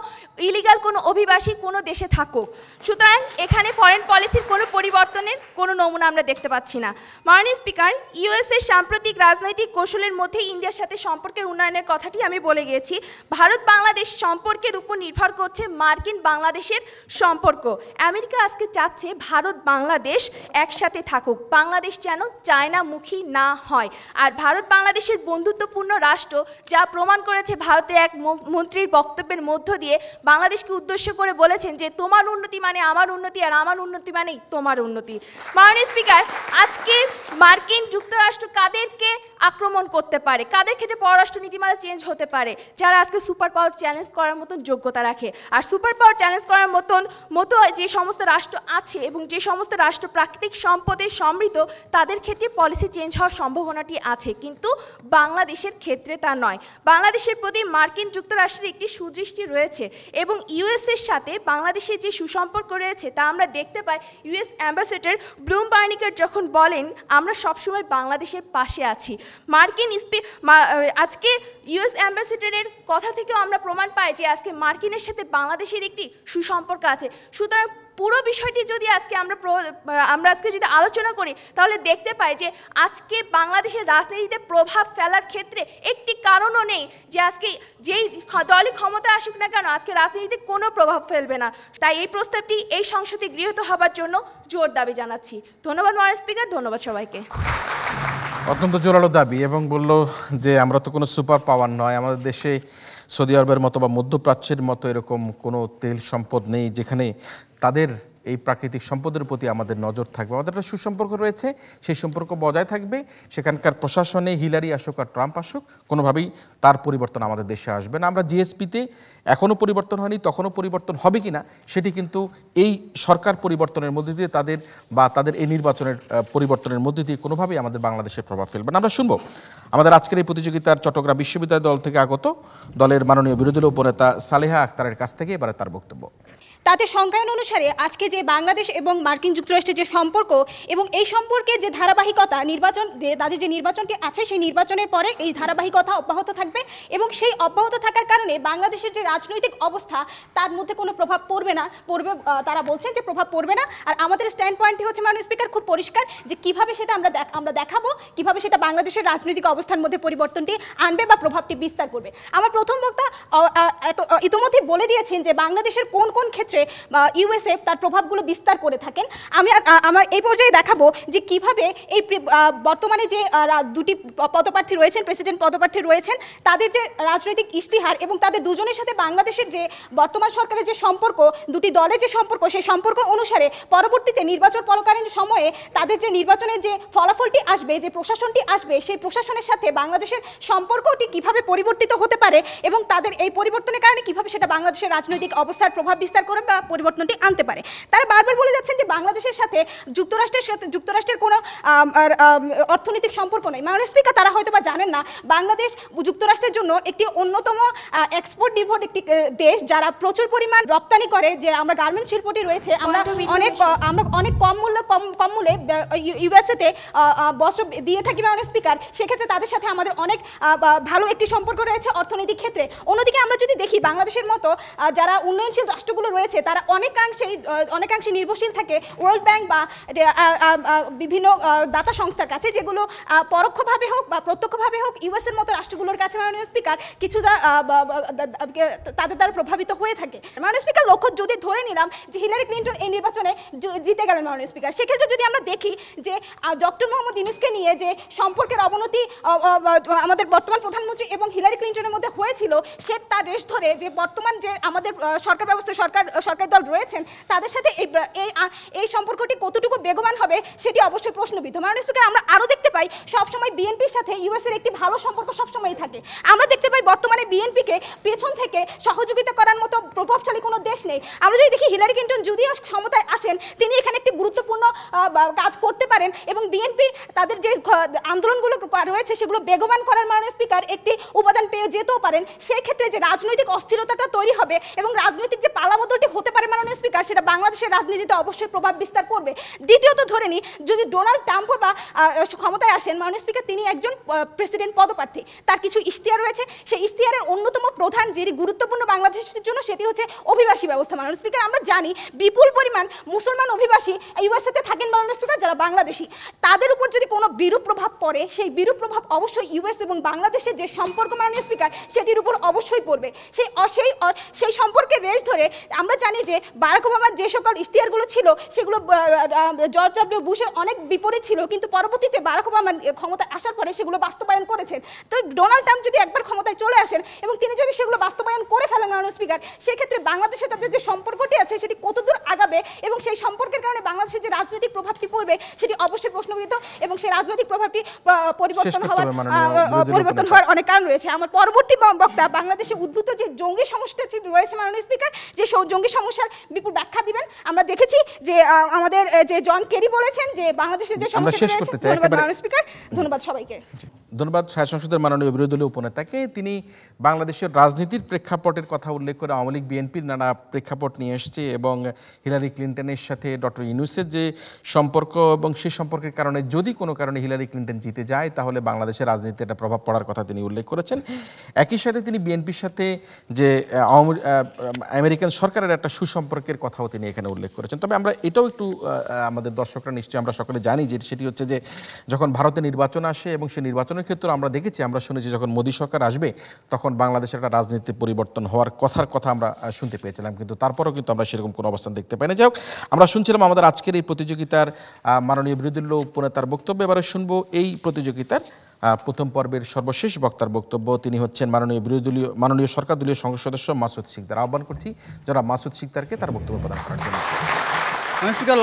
S5: ইলিগাল কোনো অভিবাসী কোনো দেশে থাকুক সুতরাং এখানে ফরেন পলিসির কোনো পরিবর্তনের কোনো নমুনা আমরা দেখতে পাচ্ছি না মাননীয় স্পিকার ইউএসের সাম্প্রতিক রাজনৈতিক কৌশলের মধ্যে ইন্ডিয়ার সাথে সম্পর্কের উন্নয়নের কথাটি আমি বলে গিয়েছি ভারত বাংলাদেশ সম্পর্কের উপর নির্ভর করছে মার্কিন বাংলাদেশের সম্পর্ক আমেরিকা আজকে চাচ্ছে ভারত বাংলাদেশ একসাথে থাকুক বাংলাদেশ যেন চায়নামুখী না হয় আর ভারত বাংলাদেশের বন্ধুত্বপূর্ণ রাষ্ট্র যা প্রমাণ করেছে ভারতে এক মন্ত্রীর বক্তব্যের মধ্য দিয়ে বাংলাদেশকে উদ্দেশ্য করে বলেছেন যে তোমার উন্নতি মানে মানে আমার উন্নতি আর আমার উন্নতি মানেই তোমার উন্নতি মাননীয় স্পিকার আজকে মার্কিন যুক্তরাষ্ট্র কাদেরকে আক্রমণ করতে পারে কাদের ক্ষেত্রে পররাষ্ট্র নীতিমালা চেঞ্জ হতে পারে যারা আজকে সুপার পাওয়ার চ্যালেঞ্জ করার মতন যোগ্যতা রাখে আর সুপার পাওয়ার চ্যালেঞ্জ করার মতন মতো যে সমস্ত রাষ্ট্র আছে এবং যে সমস্ত রাষ্ট্র প্রাকৃতিক সম্পদে সমৃদ্ধ তাদের ক্ষেত্রে পলিসি চেঞ্জ হওয়ার সম্ভাবনাটি আছে কিন্তু বাংলাদেশের ক্ষেত্রে তা নয় বাংলাদেশের প্রতি মার্কিন যুক্তরাষ্ট্রের একটি সুদৃষ্টি রয়েছে এবং ইউএসের সাথে বাংলাদেশের যে সুসম্পর্ক সফর করেছে তা আমরা দেখতে পাই ইউএস অ্যাম্বাসেডর ব্লুম বার্নিকার যখন বলেন আমরা সবসময় বাংলাদেশের পাশে আছি মার্কিন স্পে আজকে ইউএস অ্যাম্বাসেডরের কথা থেকেও আমরা প্রমাণ পাই যে আজকে মার্কিনের সাথে বাংলাদেশের একটি সুসম্পর্ক আছে সুতরাং পুরো বিষয়টি যদি আজকে আমরা আমরা আজকে যদি আলোচনা করি তাহলে দেখতে পাই যে আজকে বাংলাদেশের রাজনীতিতে প্রভাব ফেলার ক্ষেত্রে একটি কারণও নেই যে আজকে যেই দলই ক্ষমতা আসুক না কেন আজকে রাজনীতিতে কোনো প্রভাব ফেলবে না তাই এই প্রস্তাবটি এই সংসদে গৃহীত হবার জন্য জোর দাবি জানাচ্ছি ধন্যবাদ মাননীয় স্পিকার ধন্যবাদ সবাইকে
S1: অত্যন্ত জোরালো দাবি এবং বলল যে আমরা তো কোনো সুপার পাওয়ার নয় আমাদের দেশে সৌদি আরবের মতো বা মধ্যপ্রাচ্যের মতো এরকম কোনো তেল সম্পদ নেই যেখানে তাদের এই প্রাকৃতিক সম্পদের প্রতি আমাদের নজর থাকবে আমাদের একটা সুসম্পর্ক রয়েছে সেই সম্পর্ক বজায় থাকবে সেখানকার প্রশাসনে হিলারি আসুক আর ট্রাম্প আসুক কোনোভাবেই তার পরিবর্তন আমাদের দেশে আসবে না আমরা জিএসপিতে এখনও পরিবর্তন হয়নি তখনও পরিবর্তন হবে কি না সেটি কিন্তু এই সরকার পরিবর্তনের মধ্যে দিয়ে তাদের বা তাদের এই নির্বাচনের পরিবর্তনের মধ্যে দিয়ে কোনোভাবেই আমাদের বাংলাদেশের প্রভাব ফেলবে না আমরা শুনবো আমাদের আজকের এই প্রতিযোগিতার চট্টগ্রাম বিশ্ববিদ্যালয় দল থেকে আগত দলের মাননীয় বিরোধী উপনেতা সালেহা আক্তারের কাছ থেকে এবারে তার বক্তব্য
S7: তাতে সংখ্যায়ন অনুসারে আজকে যে বাংলাদেশ এবং মার্কিন যুক্তরাষ্ট্রের যে সম্পর্ক এবং এই সম্পর্কে যে ধারাবাহিকতা নির্বাচন তাদের যে নির্বাচনটি আছে সেই নির্বাচনের পরে এই ধারাবাহিকতা অব্যাহত থাকবে এবং সেই অব্যাহত থাকার কারণে বাংলাদেশের যে রাজনৈতিক অবস্থা তার মধ্যে কোনো প্রভাব পড়বে না পড়বে তারা বলছেন যে প্রভাব পড়বে না আর আমাদের স্ট্যান্ড পয়েন্টটি হচ্ছে ম্যাডাম স্পিকার খুব পরিষ্কার যে কিভাবে সেটা আমরা আমরা দেখাবো কিভাবে সেটা বাংলাদেশের রাজনৈতিক অবস্থার মধ্যে পরিবর্তনটি আনবে বা প্রভাবটি বিস্তার করবে আমার প্রথম বক্তা ইতোমধ্যে বলে দিয়েছেন যে বাংলাদেশের কোন কোন ক্ষেত্রে ক্ষেত্রে ইউএসএফ তার প্রভাবগুলো বিস্তার করে থাকেন আমি আমার এই পর্যায়ে দেখাবো যে কিভাবে এই বর্তমানে যে দুটি পদপ্রার্থী রয়েছেন প্রেসিডেন্ট পদপ্রার্থী রয়েছেন তাদের যে রাজনৈতিক ইশতিহার এবং তাদের দুজনের সাথে বাংলাদেশের যে বর্তমান সরকারের যে সম্পর্ক দুটি দলের যে সম্পর্ক সেই সম্পর্ক অনুসারে পরবর্তীতে নির্বাচন পরকালীন সময়ে তাদের যে নির্বাচনের যে ফলাফলটি আসবে যে প্রশাসনটি আসবে সেই প্রশাসনের সাথে বাংলাদেশের সম্পর্কটি কিভাবে পরিবর্তিত হতে পারে এবং তাদের এই পরিবর্তনের কারণে কিভাবে সেটা বাংলাদেশের রাজনৈতিক অবস্থার প্রভাব বিস্তার করবে বা পরিবর্তনটি আনতে পারে তারা বারবার বলে যাচ্ছেন যে বাংলাদেশের সাথে যুক্তরাষ্ট্রের সাথে যুক্তরাষ্ট্রের কোনো অর্থনৈতিক সম্পর্ক নেই মানে স্পিকার তারা হয়তো বা জানেন না বাংলাদেশ যুক্তরাষ্ট্রের জন্য একটি অন্যতম এক্সপোর্ট নির্ভর একটি দেশ যারা প্রচুর পরিমাণ রপ্তানি করে যে আমরা গার্মেন্ট শিল্পটি রয়েছে আমরা অনেক আমরা অনেক কম মূল্য কম কম মূল্যে ইউএসএতে বস্ত্র দিয়ে থাকি বা স্পিকার সেক্ষেত্রে তাদের সাথে আমাদের অনেক ভালো একটি সম্পর্ক রয়েছে অর্থনৈতিক ক্ষেত্রে অন্যদিকে আমরা যদি দেখি বাংলাদেশের মতো যারা উন্নয়নশীল রাষ্ট্রগুলো রয়েছে রয়েছে তারা অনেকাংশেই অনেকাংশে নির্ভরশীল থাকে ওয়ার্ল্ড ব্যাংক বা বিভিন্ন দাতা সংস্থার কাছে যেগুলো পরোক্ষভাবে হোক বা প্রত্যক্ষভাবে হোক ইউএসের মতো রাষ্ট্রগুলোর কাছে মাননীয় স্পিকার কিছুটা তাদের দ্বারা প্রভাবিত হয়ে থাকে মাননীয় স্পিকার লক্ষ্য যদি ধরে নিলাম যে হিলারি ক্লিন্টন এই নির্বাচনে জিতে গেলেন মাননীয় স্পিকার সেক্ষেত্রে যদি আমরা দেখি যে ডক্টর মোহাম্মদ ইউনুসকে নিয়ে যে সম্পর্কের অবনতি আমাদের বর্তমান প্রধানমন্ত্রী এবং হিলারি ক্লিন্টনের মধ্যে হয়েছিল সে তার রেশ ধরে যে বর্তমান যে আমাদের সরকার ব্যবস্থা সরকার সরকারি দল রয়েছেন তাদের সাথে এই এই সম্পর্কটি কতটুকু বেগবান হবে সেটি অবশ্যই প্রশ্নবিদ্ধ মাননীয় স্পিকার আমরা আরও দেখতে পাই সবসময় বিএনপির সাথে ইউএসের একটি ভালো সম্পর্ক সবসময়ই থাকে আমরা দেখতে পাই বর্তমানে বিএনপিকে পেছন থেকে সহযোগিতা করার মতো প্রভাবশালী কোনো দেশ নেই আমরা যদি দেখি হিলারি ক্লিন্টন যদিও ক্ষমতায় আসেন তিনি এখানে একটি গুরুত্বপূর্ণ কাজ করতে পারেন এবং বিএনপি তাদের যে আন্দোলনগুলো রয়েছে সেগুলো বেগবান করার মাননীয় স্পিকার একটি উপাদান পেয়ে যেতেও পারেন সেক্ষেত্রে যে রাজনৈতিক অস্থিরতাটা তৈরি হবে এবং রাজনৈতিক যে পালাবদলটি হতে পারে মাননীয় স্পিকার সেটা বাংলাদেশের রাজনীতিতে অবশ্যই প্রভাব বিস্তার করবে দ্বিতীয়ত ধরে নিই যদি ডোনাল্ড ট্রাম্প বা ক্ষমতায় আসেন মাননীয় স্পিকার তিনি একজন প্রেসিডেন্ট পদপ্রার্থী তার কিছু ইশতিয়ার রয়েছে সেই ইশতিয়ারের অন্যতম প্রধান যেটি গুরুত্বপূর্ণ বাংলাদেশের জন্য সেটি হচ্ছে অভিবাসী ব্যবস্থা মাননীয় স্পিকার আমরা জানি বিপুল পরিমাণ মুসলমান অভিবাসী ইউএসএতে থাকেন মাননীয় স্পিকার যারা বাংলাদেশি তাদের উপর যদি কোনো বিরূপ প্রভাব পড়ে সেই বিরূপ প্রভাব অবশ্যই ইউএস এবং বাংলাদেশের যে সম্পর্ক মাননীয় স্পিকার সেটির উপর অবশ্যই পড়বে সেই সেই সেই সম্পর্কে রেশ ধরে আমরা জানি যে বারাক ওবামার যে সকল ইশতেহারগুলো ছিল সেগুলো জর্জ ডাব্লিউ বুশের অনেক বিপরীত ছিল কিন্তু পরবর্তীতে বারাক ওবামার ক্ষমতায় আসার পরে সেগুলো বাস্তবায়ন করেছেন তো ডোনাল্ড ট্রাম্প যদি একবার ক্ষমতায় চলে আসেন এবং তিনি যদি সেগুলো বাস্তবায়ন করে ফেলেন মাননীয় স্পিকার সেক্ষেত্রে বাংলাদেশে তাদের যে সম্পর্কটি আছে সেটি কতদূর আগাবে এবং সেই সম্পর্কের কারণে বাংলাদেশের যে রাজনৈতিক প্রভাবটি পড়বে সেটি অবশ্যই প্রশ্নবিদ্ধ এবং সেই রাজনৈতিক প্রভাবটি পরিবর্তন হওয়ার পরিবর্তন হওয়ার অনেক কারণ রয়েছে আমার পরবর্তী বক্তা বাংলাদেশে উদ্ভূত যে জঙ্গি সমস্যাটি রয়েছে মাননীয় স্পিকার যে জঙ্গি সমস্যার বিপুল ব্যাখ্যা দিবেন আমরা দেখেছি যে আমাদের যে জন কেরি বলেছেন যে বাংলাদেশের যে সমস্যা রয়েছে ধন্যবাদ মাননীয় স্পিকার ধন্যবাদ সবাইকে
S1: ধন্যবাদ সংসদের মাননীয় বিরোধী দলীয় উপনেতাকে তিনি বাংলাদেশের রাজনীতির প্রেক্ষাপটের কথা উল্লেখ করে আওয়ামী লীগ বিএনপির নানা প্রেক্ষাপট নিয়ে এসছে এবং হিলারি ক্লিন্টনের সাথে ডক্টর ইউনুসের যে সম্পর্ক এবং সে সম্পর্কের কারণে যদি কোনো কারণে হিলারি ক্লিন্টন জিতে যায় তাহলে বাংলাদেশের রাজনীতিতে একটা প্রভাব পড়ার কথা তিনি উল্লেখ করেছেন একই সাথে তিনি বিএনপির সাথে যে আমেরিকান সরকারের একটা সুসম্পর্কের কথাও তিনি এখানে উল্লেখ করেছেন তবে আমরা এটাও একটু আমাদের দর্শকরা নিশ্চয়ই আমরা সকলে জানি যে সেটি হচ্ছে যে যখন ভারতে নির্বাচন আসে এবং সেই নির্বাচনের ক্ষেত্রে আমরা দেখেছি আমরা শুনেছি যখন মোদী সরকার আসবে তখন বাংলাদেশের একটা রাজনীতি পরিবর্তন হওয়ার কথার কথা আমরা শুনতে পেয়েছিলাম কিন্তু তারপরেও কিন্তু আমরা সেরকম কোনো অবস্থান দেখতে পাই না যাই হোক আমরা শুনছিলাম আমাদের আজকের এই প্রতিযোগিতার মাননীয় বিরোধী উপনেতার বক্তব্য এবারে শুনবো এই প্রতিযোগিতার প্রথম পর্বের সর্বশেষ বক্তার বক্তব্য তিনি হচ্ছেন মাননীয় বিরোধী মাননীয় সরকার দলীয় সংসদ সদস্য মাসুদ সিকদার আহ্বান করছি যারা মাসুদ সিকদারকে তার বক্তব্য প্রদান করার জন্য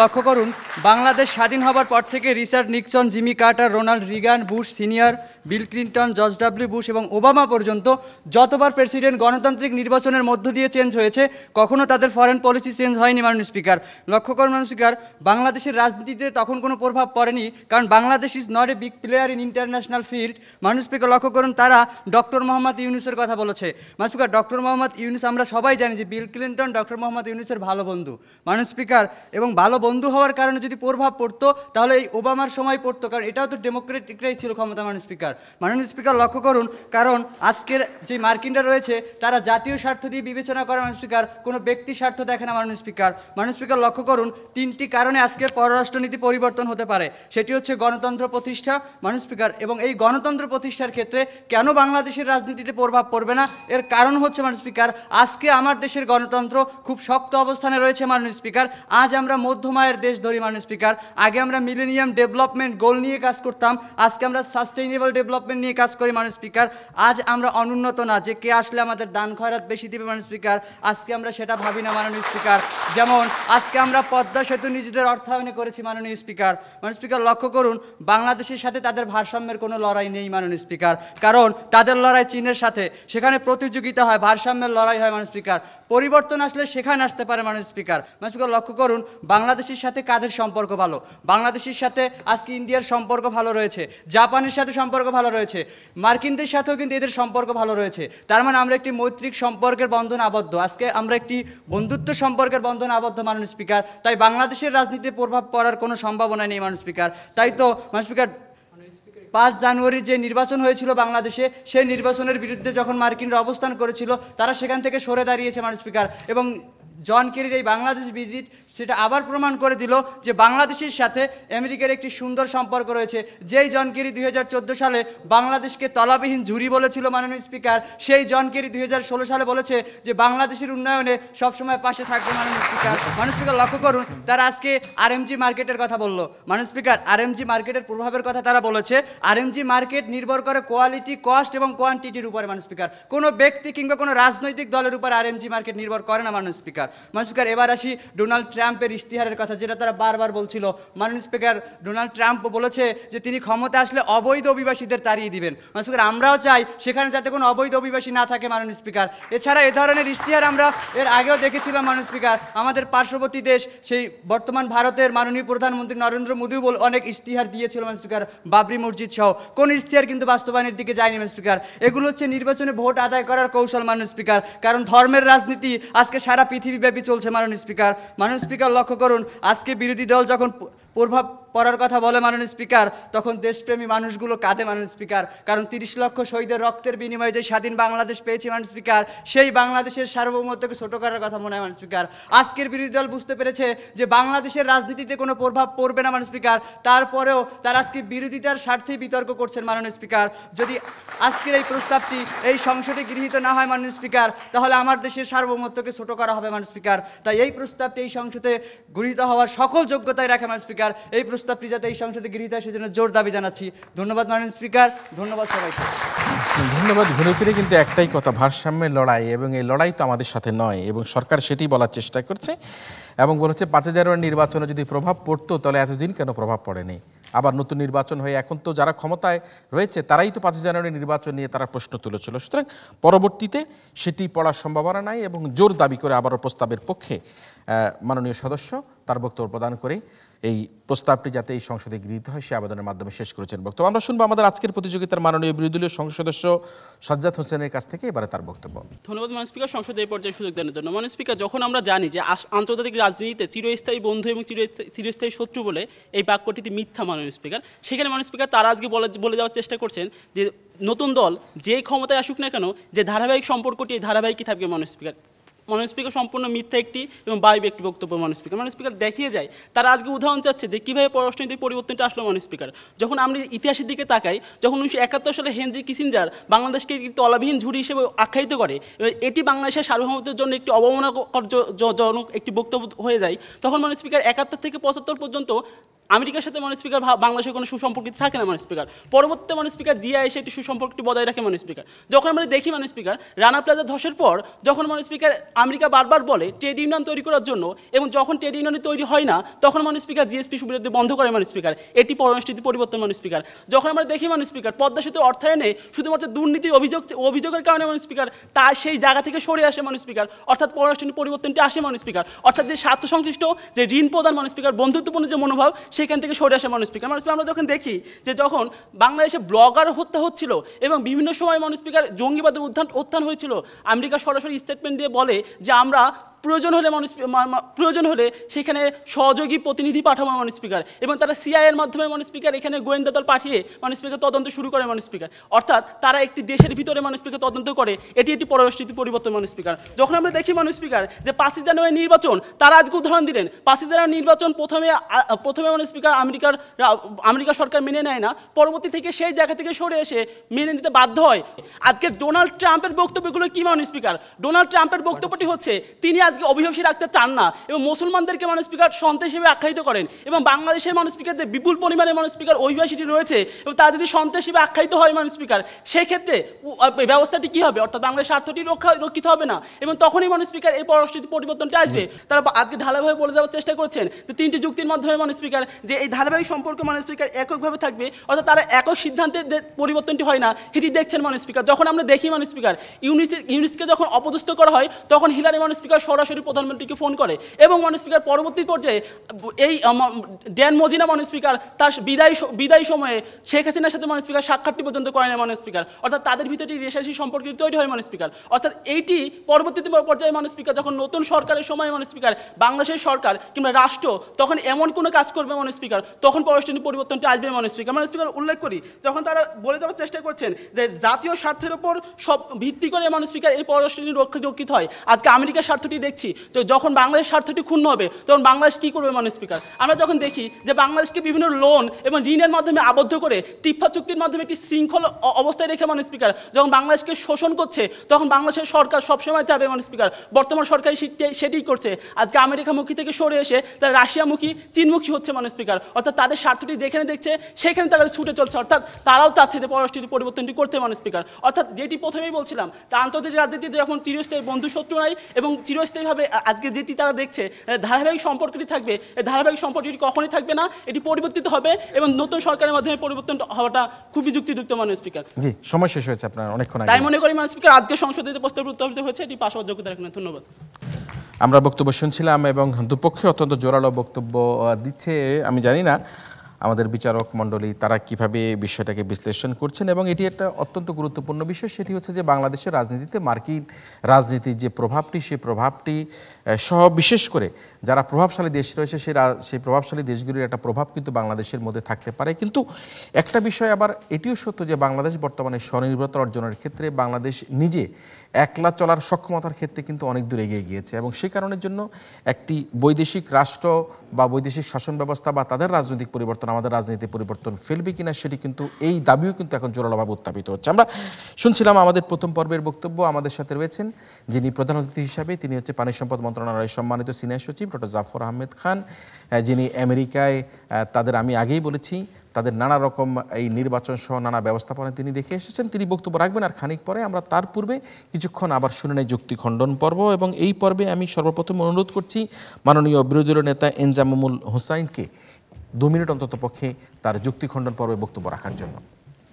S4: লক্ষ্য করুন বাংলাদেশ স্বাধীন হবার পর থেকে Richard Nixon Jimmy Carter Ronald Reagan Bush senior Bill Clinton George W Bush এবং ওবামা পর্যন্ত যতবার প্রেসিডেন্ট গণতান্ত্রিক নির্বাচনের মধ্য দিয়ে চেঞ্জ হয়েছে কখনো তাদের ফরেন পলিসি চেঞ্জ হয়নি মাননীয় স্পিকার লক্ষ্য করুন মাননীয় স্পিকার বাংলাদেশের রাজনীতিতে তখন কোনো প্রভাব পড়েনি কারণ Bangladesh is not a big player in international field মাননীয় স্পিকার লক্ষ্য করুন তারা ডক্টর মোহাম্মদ ইউনুসের কথা বলেছে মাননীয় স্পিকার ডক্টর মোহাম্মদ ইউনুস আমরা সবাই জানি যে বিল ক্লিন্টন ডক্টর মোহাম্মদ ইউনুসের ভালো বন্ধু মাননীয় স্পিকার এবং ভালো বন্ধু হওয়ার কারণে যদি প্রভাব পড়তো তাহলে এই ওবামার সময় পড়তো কারণ এটাও তো ডেমোক্রেটিকরাই ছিল ক্ষমতা মাননীয় স্পিকার মাননীয় স্পিকার লক্ষ্য করুন কারণ আজকের যে মার্কিনরা রয়েছে তারা জাতীয় স্বার্থ দিয়ে বিবেচনা করে মাননীয় স্পিকার কোনো ব্যক্তি স্বার্থ দেখে না মাননীয় স্পিকার মাননীয় স্পিকার লক্ষ্য করুন তিনটি কারণে আজকের পররাষ্ট্রনীতি পরিবর্তন হতে পারে সেটি হচ্ছে গণতন্ত্র প্রতিষ্ঠা মাননীয় স্পিকার এবং এই গণতন্ত্র প্রতিষ্ঠার ক্ষেত্রে কেন বাংলাদেশের রাজনীতিতে প্রভাব পড়বে না এর কারণ হচ্ছে মাননীয় স্পিকার আজকে আমার দেশের গণতন্ত্র খুব শক্ত অবস্থানে রয়েছে মাননীয় স্পিকার আজ আমরা মধ্যমায়ের দেশ ধরি মাননীয় স্পিকার আগে আমরা মিলেনিয়াম ডেভেলপমেন্ট গোল নিয়ে কাজ করতাম আজকে আমরা সাস্টেইনেবল ডেভেলপ ডেভেলপমেন্ট নিয়ে কাজ করি মানুষ স্পিকার আজ আমরা অনুন্নত না যে কে আসলে আমাদের দান খয়রাত বেশি দেবে মানুষ স্পিকার আজকে আমরা সেটা ভাবি না মাননীয় স্পিকার যেমন আজকে আমরা পদ্মা সেতু নিজেদের অর্থায়নে করেছি মাননীয় স্পিকার মানুষ স্পিকার লক্ষ্য করুন বাংলাদেশের সাথে তাদের ভারসাম্যের কোনো লড়াই নেই মাননীয় স্পিকার কারণ তাদের লড়াই চীনের সাথে সেখানে প্রতিযোগিতা হয় ভারসাম্যের লড়াই হয় মানুষ স্পিকার পরিবর্তন আসলে সেখানে আসতে পারে মাননীয় স্পিকার মানুষ স্পিকার লক্ষ্য করুন বাংলাদেশের সাথে কাদের সম্পর্ক ভালো বাংলাদেশের সাথে আজকে ইন্ডিয়ার সম্পর্ক ভালো রয়েছে জাপানের সাথে সম্পর্ক ভালো রয়েছে মার্কিনদের সাথেও কিন্তু এদের সম্পর্ক ভালো রয়েছে তার মানে আমরা একটি মৈত্রিক সম্পর্কের বন্ধন আবদ্ধ আজকে আমরা একটি বন্ধুত্ব সম্পর্কের বন্ধন আবদ্ধ মাননীয় স্পিকার তাই বাংলাদেশের রাজনীতিতে প্রভাব পড়ার কোনো সম্ভাবনা নেই মাননীয় স্পিকার তাই তো মাননীয় স্পিকার পাঁচ জানুয়ারি যে নির্বাচন হয়েছিল বাংলাদেশে সেই নির্বাচনের বিরুদ্ধে যখন মার্কিনরা অবস্থান করেছিল তারা সেখান থেকে সরে দাঁড়িয়েছে মাননীয় স্পিকার এবং জন কেরির এই বাংলাদেশ ভিজিট সেটা আবার প্রমাণ করে দিল যে বাংলাদেশের সাথে আমেরিকার একটি সুন্দর সম্পর্ক রয়েছে যেই জন কেরি দুই সালে বাংলাদেশকে তলাবিহীন ঝুরি বলেছিল মাননীয় স্পিকার সেই জন কেরি দুই সালে বলেছে যে বাংলাদেশের উন্নয়নে সবসময় পাশে থাকবে মাননীয় স্পিকার মানুষ স্পিকার লক্ষ্য করুন তারা আজকে জি মার্কেটের কথা বললো মানুষ স্পিকার জি মার্কেটের প্রভাবের কথা তারা বলেছে জি মার্কেট নির্ভর করে কোয়ালিটি কস্ট এবং কোয়ান্টিটির উপরে মানুষ স্পিকার কোনো ব্যক্তি কিংবা কোনো রাজনৈতিক দলের উপর জি মার্কেট নির্ভর করে না মানুষ স্পিকার স্পিকার মাননীয় স্পিকার এবার আসি ডোনাল্ড ট্রাম্পের ইশতিহারের কথা যেটা তারা বারবার বলছিল মাননীয় স্পিকার ডোনাল্ড ট্রাম্প বলেছে যে তিনি ক্ষমতা আসলে অবৈধ অভিবাসীদের তাড়িয়ে দিবেন মাননীয় স্পিকার আমরাও চাই সেখানে যাতে কোনো অবৈধ অভিবাসী না থাকে মাননীয় স্পিকার এছাড়া এ ধরনের ইশতিহার আমরা এর আগেও দেখেছিলাম মাননীয় স্পিকার আমাদের পার্শ্ববর্তী দেশ সেই বর্তমান ভারতের মাননীয় প্রধানমন্ত্রী নরেন্দ্র মোদীও বল অনেক ইশতিহার দিয়েছিল মাননীয় স্পিকার বাবরি মসজিদ সহ কোন ইশতিহার কিন্তু বাস্তবায়নের দিকে যায়নি মাননীয় স্পিকার এগুলো হচ্ছে নির্বাচনে ভোট আদায় করার কৌশল মাননীয় স্পিকার কারণ ধর্মের রাজনীতি আজকে সারা পৃথিবী পৃথিবীব্যাপী চলছে মাননীয় স্পিকার মাননীয় স্পিকার লক্ষ্য করুন আজকে বিরোধী দল যখন প্রভাব পড়ার কথা বলে মাননীয় স্পিকার তখন দেশপ্রেমী মানুষগুলো কাঁদে মাননীয় স্পিকার কারণ তিরিশ লক্ষ শহীদের রক্তের বিনিময়ে যে স্বাধীন বাংলাদেশ পেয়েছে মাননীয় স্পিকার সেই বাংলাদেশের সার্বভৌমত্বকে ছোট করার কথা মনে হয় মানুষ স্পিকার আজকের বিরোধী দল বুঝতে পেরেছে যে বাংলাদেশের রাজনীতিতে কোনো প্রভাব পড়বে না মানুষ স্পিকার তারপরেও তারা আজকে বিরোধিতার স্বার্থে বিতর্ক করছেন মাননীয় স্পিকার যদি আজকের এই প্রস্তাবটি এই সংসদে গৃহীত না হয় মাননীয় স্পিকার তাহলে আমার দেশের সার্বভৌমত্বকে ছোট করা হবে মানুষ স্পিকার তাই এই প্রস্তাবটি এই সংসদে গৃহীত হওয়ার সকল যোগ্যতায় রাখে মানুষ স্পিকার স্পিকার এই প্রস্তাবটি যাতে এই সংসদে গৃহীত হয় সেজন্য জোর দাবি জানাচ্ছি ধন্যবাদ মাননীয় স্পিকার ধন্যবাদ সবাইকে
S1: ধন্যবাদ ঘুরে ফিরে কিন্তু একটাই কথা ভারসাম্যের লড়াই এবং এই লড়াই তো আমাদের সাথে নয় এবং সরকার সেটি বলার চেষ্টা করছে এবং বলেছে পাঁচ হাজার নির্বাচনে যদি প্রভাব পড়তো তাহলে এতদিন কেন প্রভাব পড়েনি আবার নতুন নির্বাচন হয়ে এখন তো যারা ক্ষমতায় রয়েছে তারাই তো পাঁচই জানুয়ারি নির্বাচন নিয়ে তারা প্রশ্ন তুলেছিল সুতরাং পরবর্তীতে সেটি পড়ার সম্ভাবনা নাই এবং জোর দাবি করে আবারও প্রস্তাবের পক্ষে মাননীয় সদস্য তার বক্তব্য প্রদান করে এই প্রস্তাবটি যাতে এই সংসদে গৃহীত হয় সে আবেদনের মাধ্যমে শেষ করেছেন বক্তব্য আমরা শুনবো আমাদের আজকের প্রতিযোগিতার মাননীয় বিরোধী সংসদ সদস্য সাজ্জাদ হোসেনের কাছ থেকে এবারে তার বক্তব্য
S6: ধন্যবাদ মাননীয় স্পিকার সংসদে এই পর্যায়ে সুযোগ দেওয়ার জন্য মাননীয় স্পিকার যখন আমরা জানি যে আন্তর্জাতিক রাজনীতিতে চিরস্থায়ী বন্ধু এবং চিরস্থায়ী শত্রু বলে এই বাক্যটিতে মিথ্যা মাননীয় স্পিকার সেখানে মাননীয় স্পিকার তারা আজকে বলে বলে যাওয়ার চেষ্টা করছেন যে নতুন দল যে ক্ষমতায় আসুক না কেন যে ধারাবাহিক সম্পর্কটি ধারাবাহিকই থাকবে মাননীয় স্পিকার মাননীয় স্পিকার সম্পূর্ণ মিথ্যা একটি এবং বাইব একটি বক্তব্য মাননীয় স্পিকার মাননীয় স্পিকার দেখিয়ে যায় তারা আজকে উদাহরণ চাচ্ছে যে কীভাবে পররাষ্ট্রনীতির পরিবর্তনটা আসলো মাননীয় স্পিকার যখন আমরা ইতিহাসের দিকে তাকাই যখন উনিশশো একাত্তর সালে হেনরি কিসিনজার বাংলাদেশকে একটি তলাবিহীন ঝুড়ি হিসেবে আখ্যায়িত করে এটি বাংলাদেশের সার্বভৌমত্বের জন্য একটি অবমাননাকরজনক একটি বক্তব্য হয়ে যায় তখন মাননীয় স্পিকার একাত্তর থেকে পঁচাত্তর পর্যন্ত আমেরিকার সাথে মাননীয় স্পিকার বাংলাদেশের কোনো সুসম্পর্কিত থাকে না মাননীয় স্পিকার পরবর্তী মাননীয় স্পিকার জিয়া এসে একটি সুসম্পর্কটি বজায় রাখে মাননীয় স্পিকার যখন আমরা দেখি মাননীয় স্পিকার রানা প্লাজা ধসের পর যখন মাননীয় স্পিকার আমেরিকা বারবার বলে ট্রেড ইউনিয়ন তৈরি করার জন্য এবং যখন ট্রেড ইউনিয়ন তৈরি হয় না তখন মানুষ স্পিকার জিএসপি সুবিধা বন্ধ করে মানুষ স্পিকার এটি পরিস্থিতি পরিবর্তন মানুষ স্পিকার যখন আমরা দেখি মানুষ স্পিকার পদ্মা সেতু অর্থায়নে শুধুমাত্র দুর্নীতি অভিযোগ অভিযোগের কারণে মানুষ স্পিকার তার সেই জায়গা থেকে সরে আসে মানুষ স্পিকার অর্থাৎ পররাষ্ট্র পরিবর্তনটি আসে মানুষ স্পিকার অর্থাৎ যে স্বার্থ সংশ্লিষ্ট যে ঋণ প্রদান মানুষ স্পিকার বন্ধুত্বপূর্ণ যে মনোভাব সেখান থেকে সরে আসে মানুষ স্পিকার মানুষ আমরা যখন দেখি যে যখন বাংলাদেশে ব্লগার হত্যা হচ্ছিল এবং বিভিন্ন সময় মানুষ স্পিকার জঙ্গিবাদের উত্থান উত্থান হয়েছিল আমেরিকা সরাসরি স্টেটমেন্ট দিয়ে বলে যে আমরা প্রয়োজন হলে মানুষ প্রয়োজন হলে সেখানে সহযোগী প্রতিনিধি পাঠাবো মানুষ স্পিকার এবং তারা সিআইয়ের মাধ্যমে মানুষ স্পিকার এখানে গোয়েন্দা দল পাঠিয়ে মানুষ স্পিকার তদন্ত শুরু করে মানুষ স্পিকার অর্থাৎ তারা একটি দেশের ভিতরে মানুষ স্পিকার তদন্ত করে এটি একটি পররাষ্ট্রীতি পরিবর্তন মানুষ স্পিকার যখন আমরা দেখি মানুষ স্পিকার যে পাঁচই জানুয়ারি নির্বাচন তারা আজকে উদাহরণ দিলেন পাঁচই জানুয়ারি নির্বাচন প্রথমে প্রথমে মানুষ স্পিকার আমেরিকার আমেরিকা সরকার মেনে নেয় না পরবর্তী থেকে সেই জায়গা থেকে সরে এসে মেনে নিতে বাধ্য হয় আজকে ডোনাল্ড ট্রাম্পের বক্তব্যগুলো কী মানুষ স্পিকার ডোনাল্ড ট্রাম্পের বক্তব্যটি হচ্ছে তিনি আজকে অভিবাসী রাখতে চান না এবং মুসলমানদেরকে মানুষ স্পিকার সন্ত হিসেবে আখ্যায়িত করেন এবং বাংলাদেশের মানুষ স্পিকারদের বিপুল পরিমাণে মানুষ স্পিকার অভিবাসীটি রয়েছে এবং তা যদি সন্ত হিসেবে আখ্যায়িত হয় মানুষ স্পিকার সেক্ষেত্রে ব্যবস্থাটি কী হবে অর্থাৎ বাংলাদেশ স্বার্থটি রক্ষা রক্ষিত হবে না এবং তখনই মানুষ স্পিকার এই পরিস্থিতি পরিবর্তনটা আসবে তারা আজকে ঢালাভাবে বলে দেওয়ার চেষ্টা করছেন যে তিনটি যুক্তির মাধ্যমে মানুষ স্পিকার যে এই ধারাবাহিক সম্পর্কে মানুষ স্পিকার এককভাবে থাকবে অর্থাৎ তারা একক সিদ্ধান্তের পরিবর্তনটি হয় না সেটি দেখছেন মানুষ স্পিকার যখন আমরা দেখি মানুষ স্পিকার ইউনিস ইউনিসকে যখন অপদস্থ করা হয় তখন হিলারি মানুষ স্পিকার সরাসরি প্রধানমন্ত্রীকে ফোন করে এবং মন স্পিকার পরবর্তী পর্যায়ে এই ড্যান মজিনা মন স্পিকার তার বিদায় বিদায় সময়ে শেখ হাসিনার সাথে মন স্পিকার সাক্ষাৎটি পর্যন্ত করে না মন স্পিকার অর্থাৎ তাদের ভিতরে রেশাশি সম্পর্কে তৈরি হয় মন স্পিকার অর্থাৎ এইটি পরবর্তীতে পর্যায়ে মন স্পিকার যখন নতুন সরকারের সময় মন স্পিকার বাংলাদেশের সরকার কিংবা রাষ্ট্র তখন এমন কোনো কাজ করবে মন স্পিকার তখন পররাষ্ট্রনীতি পরিবর্তনটা আসবে মন স্পিকার মন স্পিকার উল্লেখ করি যখন তারা বলে দেওয়ার চেষ্টা করছেন যে জাতীয় স্বার্থের ওপর সব ভিত্তি করে মন স্পিকার এই পররাষ্ট্রনীতি রক্ষিত হয় আজকে আমেরিকার স্বার্থটি দেখছি তো যখন বাংলাদেশ স্বার্থটি ক্ষুণ্ণ হবে তখন বাংলাদেশ কী করবে মানে স্পিকার আমরা যখন দেখি যে বাংলাদেশকে বিভিন্ন লোন এবং ঋণের মাধ্যমে আবদ্ধ করে টিফা চুক্তির মাধ্যমে একটি শৃঙ্খল অবস্থায় রেখে মানে স্পিকার যখন বাংলাদেশকে শোষণ করছে তখন বাংলাদেশের সরকার সবসময় চাবে মানে স্পিকার বর্তমান সরকার সেটি করছে আজকে আমেরিকামুখী থেকে সরে এসে তারা রাশিয়ামুখী চীনমুখী হচ্ছে মানে স্পিকার অর্থাৎ তাদের স্বার্থটি যেখানে দেখছে সেখানে তারা ছুটে চলছে অর্থাৎ তারাও চাচ্ছে যে পররাষ্ট্রটি পরিবর্তনটি করতে মানে স্পিকার অর্থাৎ যেটি প্রথমেই বলছিলাম যে আন্তর্জাতিক রাজনীতিতে যখন চিরস্থায়ী বন্ধু শত্রু নাই এবং চিরস্থায়ী নিশ্চয়ইভাবে আজকে যেটি তারা দেখছে ধারাবাহিক সম্পর্কটি থাকবে এই ধারাবাহিক সম্পর্কটি কখনই থাকবে না এটি পরিবর্তিত হবে এবং নতুন সরকারের মাধ্যমে পরিবর্তন হওয়াটা খুবই যুক্তিযুক্ত মানে স্পিকার
S1: জি সময় শেষ হয়েছে আপনার অনেকক্ষণ তাই মনে
S6: করি মানে স্পিকার আজকে সংসদে প্রস্তাব উত্থাপিত হয়েছে এটি পাশ হওয়ার যোগ্যতা রাখেন ধন্যবাদ
S1: আমরা বক্তব্য শুনছিলাম এবং দুপক্ষে অত্যন্ত জোরালো বক্তব্য দিচ্ছে আমি জানি না আমাদের বিচারক মণ্ডলী তারা কিভাবে বিষয়টাকে বিশ্লেষণ করছেন এবং এটি একটা অত্যন্ত গুরুত্বপূর্ণ বিষয় সেটি হচ্ছে যে বাংলাদেশের রাজনীতিতে মার্কিন রাজনীতির যে প্রভাবটি সেই প্রভাবটি সহ বিশেষ করে যারা প্রভাবশালী দেশ রয়েছে সেই সেই প্রভাবশালী দেশগুলির একটা প্রভাব কিন্তু বাংলাদেশের মধ্যে থাকতে পারে কিন্তু একটা বিষয় আবার এটিও সত্য যে বাংলাদেশ বর্তমানে স্বনির্ভরতা অর্জনের ক্ষেত্রে বাংলাদেশ নিজে একলা চলার সক্ষমতার ক্ষেত্রে কিন্তু অনেক দূর এগিয়ে গিয়েছে এবং সেই কারণের জন্য একটি বৈদেশিক রাষ্ট্র বা বৈদেশিক শাসন ব্যবস্থা বা তাদের রাজনৈতিক পরিবর্তন আমাদের রাজনীতি পরিবর্তন ফেলবে কিনা সেটি কিন্তু এই দাবিও কিন্তু এখন জোরালোভাবে উত্থাপিত হচ্ছে আমরা শুনছিলাম আমাদের প্রথম পর্বের বক্তব্য আমাদের সাথে রয়েছেন যিনি প্রধান অতিথি হিসাবে তিনি হচ্ছে পানি সম্পদ মন্ত্রণালয়ের সম্মানিত সিনিয়র সচিব ডক্টর জাফর আহমেদ খান যিনি আমেরিকায় তাদের আমি আগেই বলেছি তাদের নানা রকম এই নির্বাচন সহ নানা ব্যবস্থাপনা তিনি দেখে এসেছেন তিনি বক্তব্য রাখবেন আর খানিক পরে আমরা তার পূর্বে কিছুক্ষণ আবার শুনে নেই যুক্তি খণ্ডন পর্ব এবং এই পর্বে আমি সর্বপ্রথম অনুরোধ করছি মাননীয় বিরোধী দলীয় নেতা এনজামুল হুসাইনকে দু মিনিট অন্তত পক্ষে তার যুক্তি খণ্ডন পর্বে বক্তব্য রাখার জন্য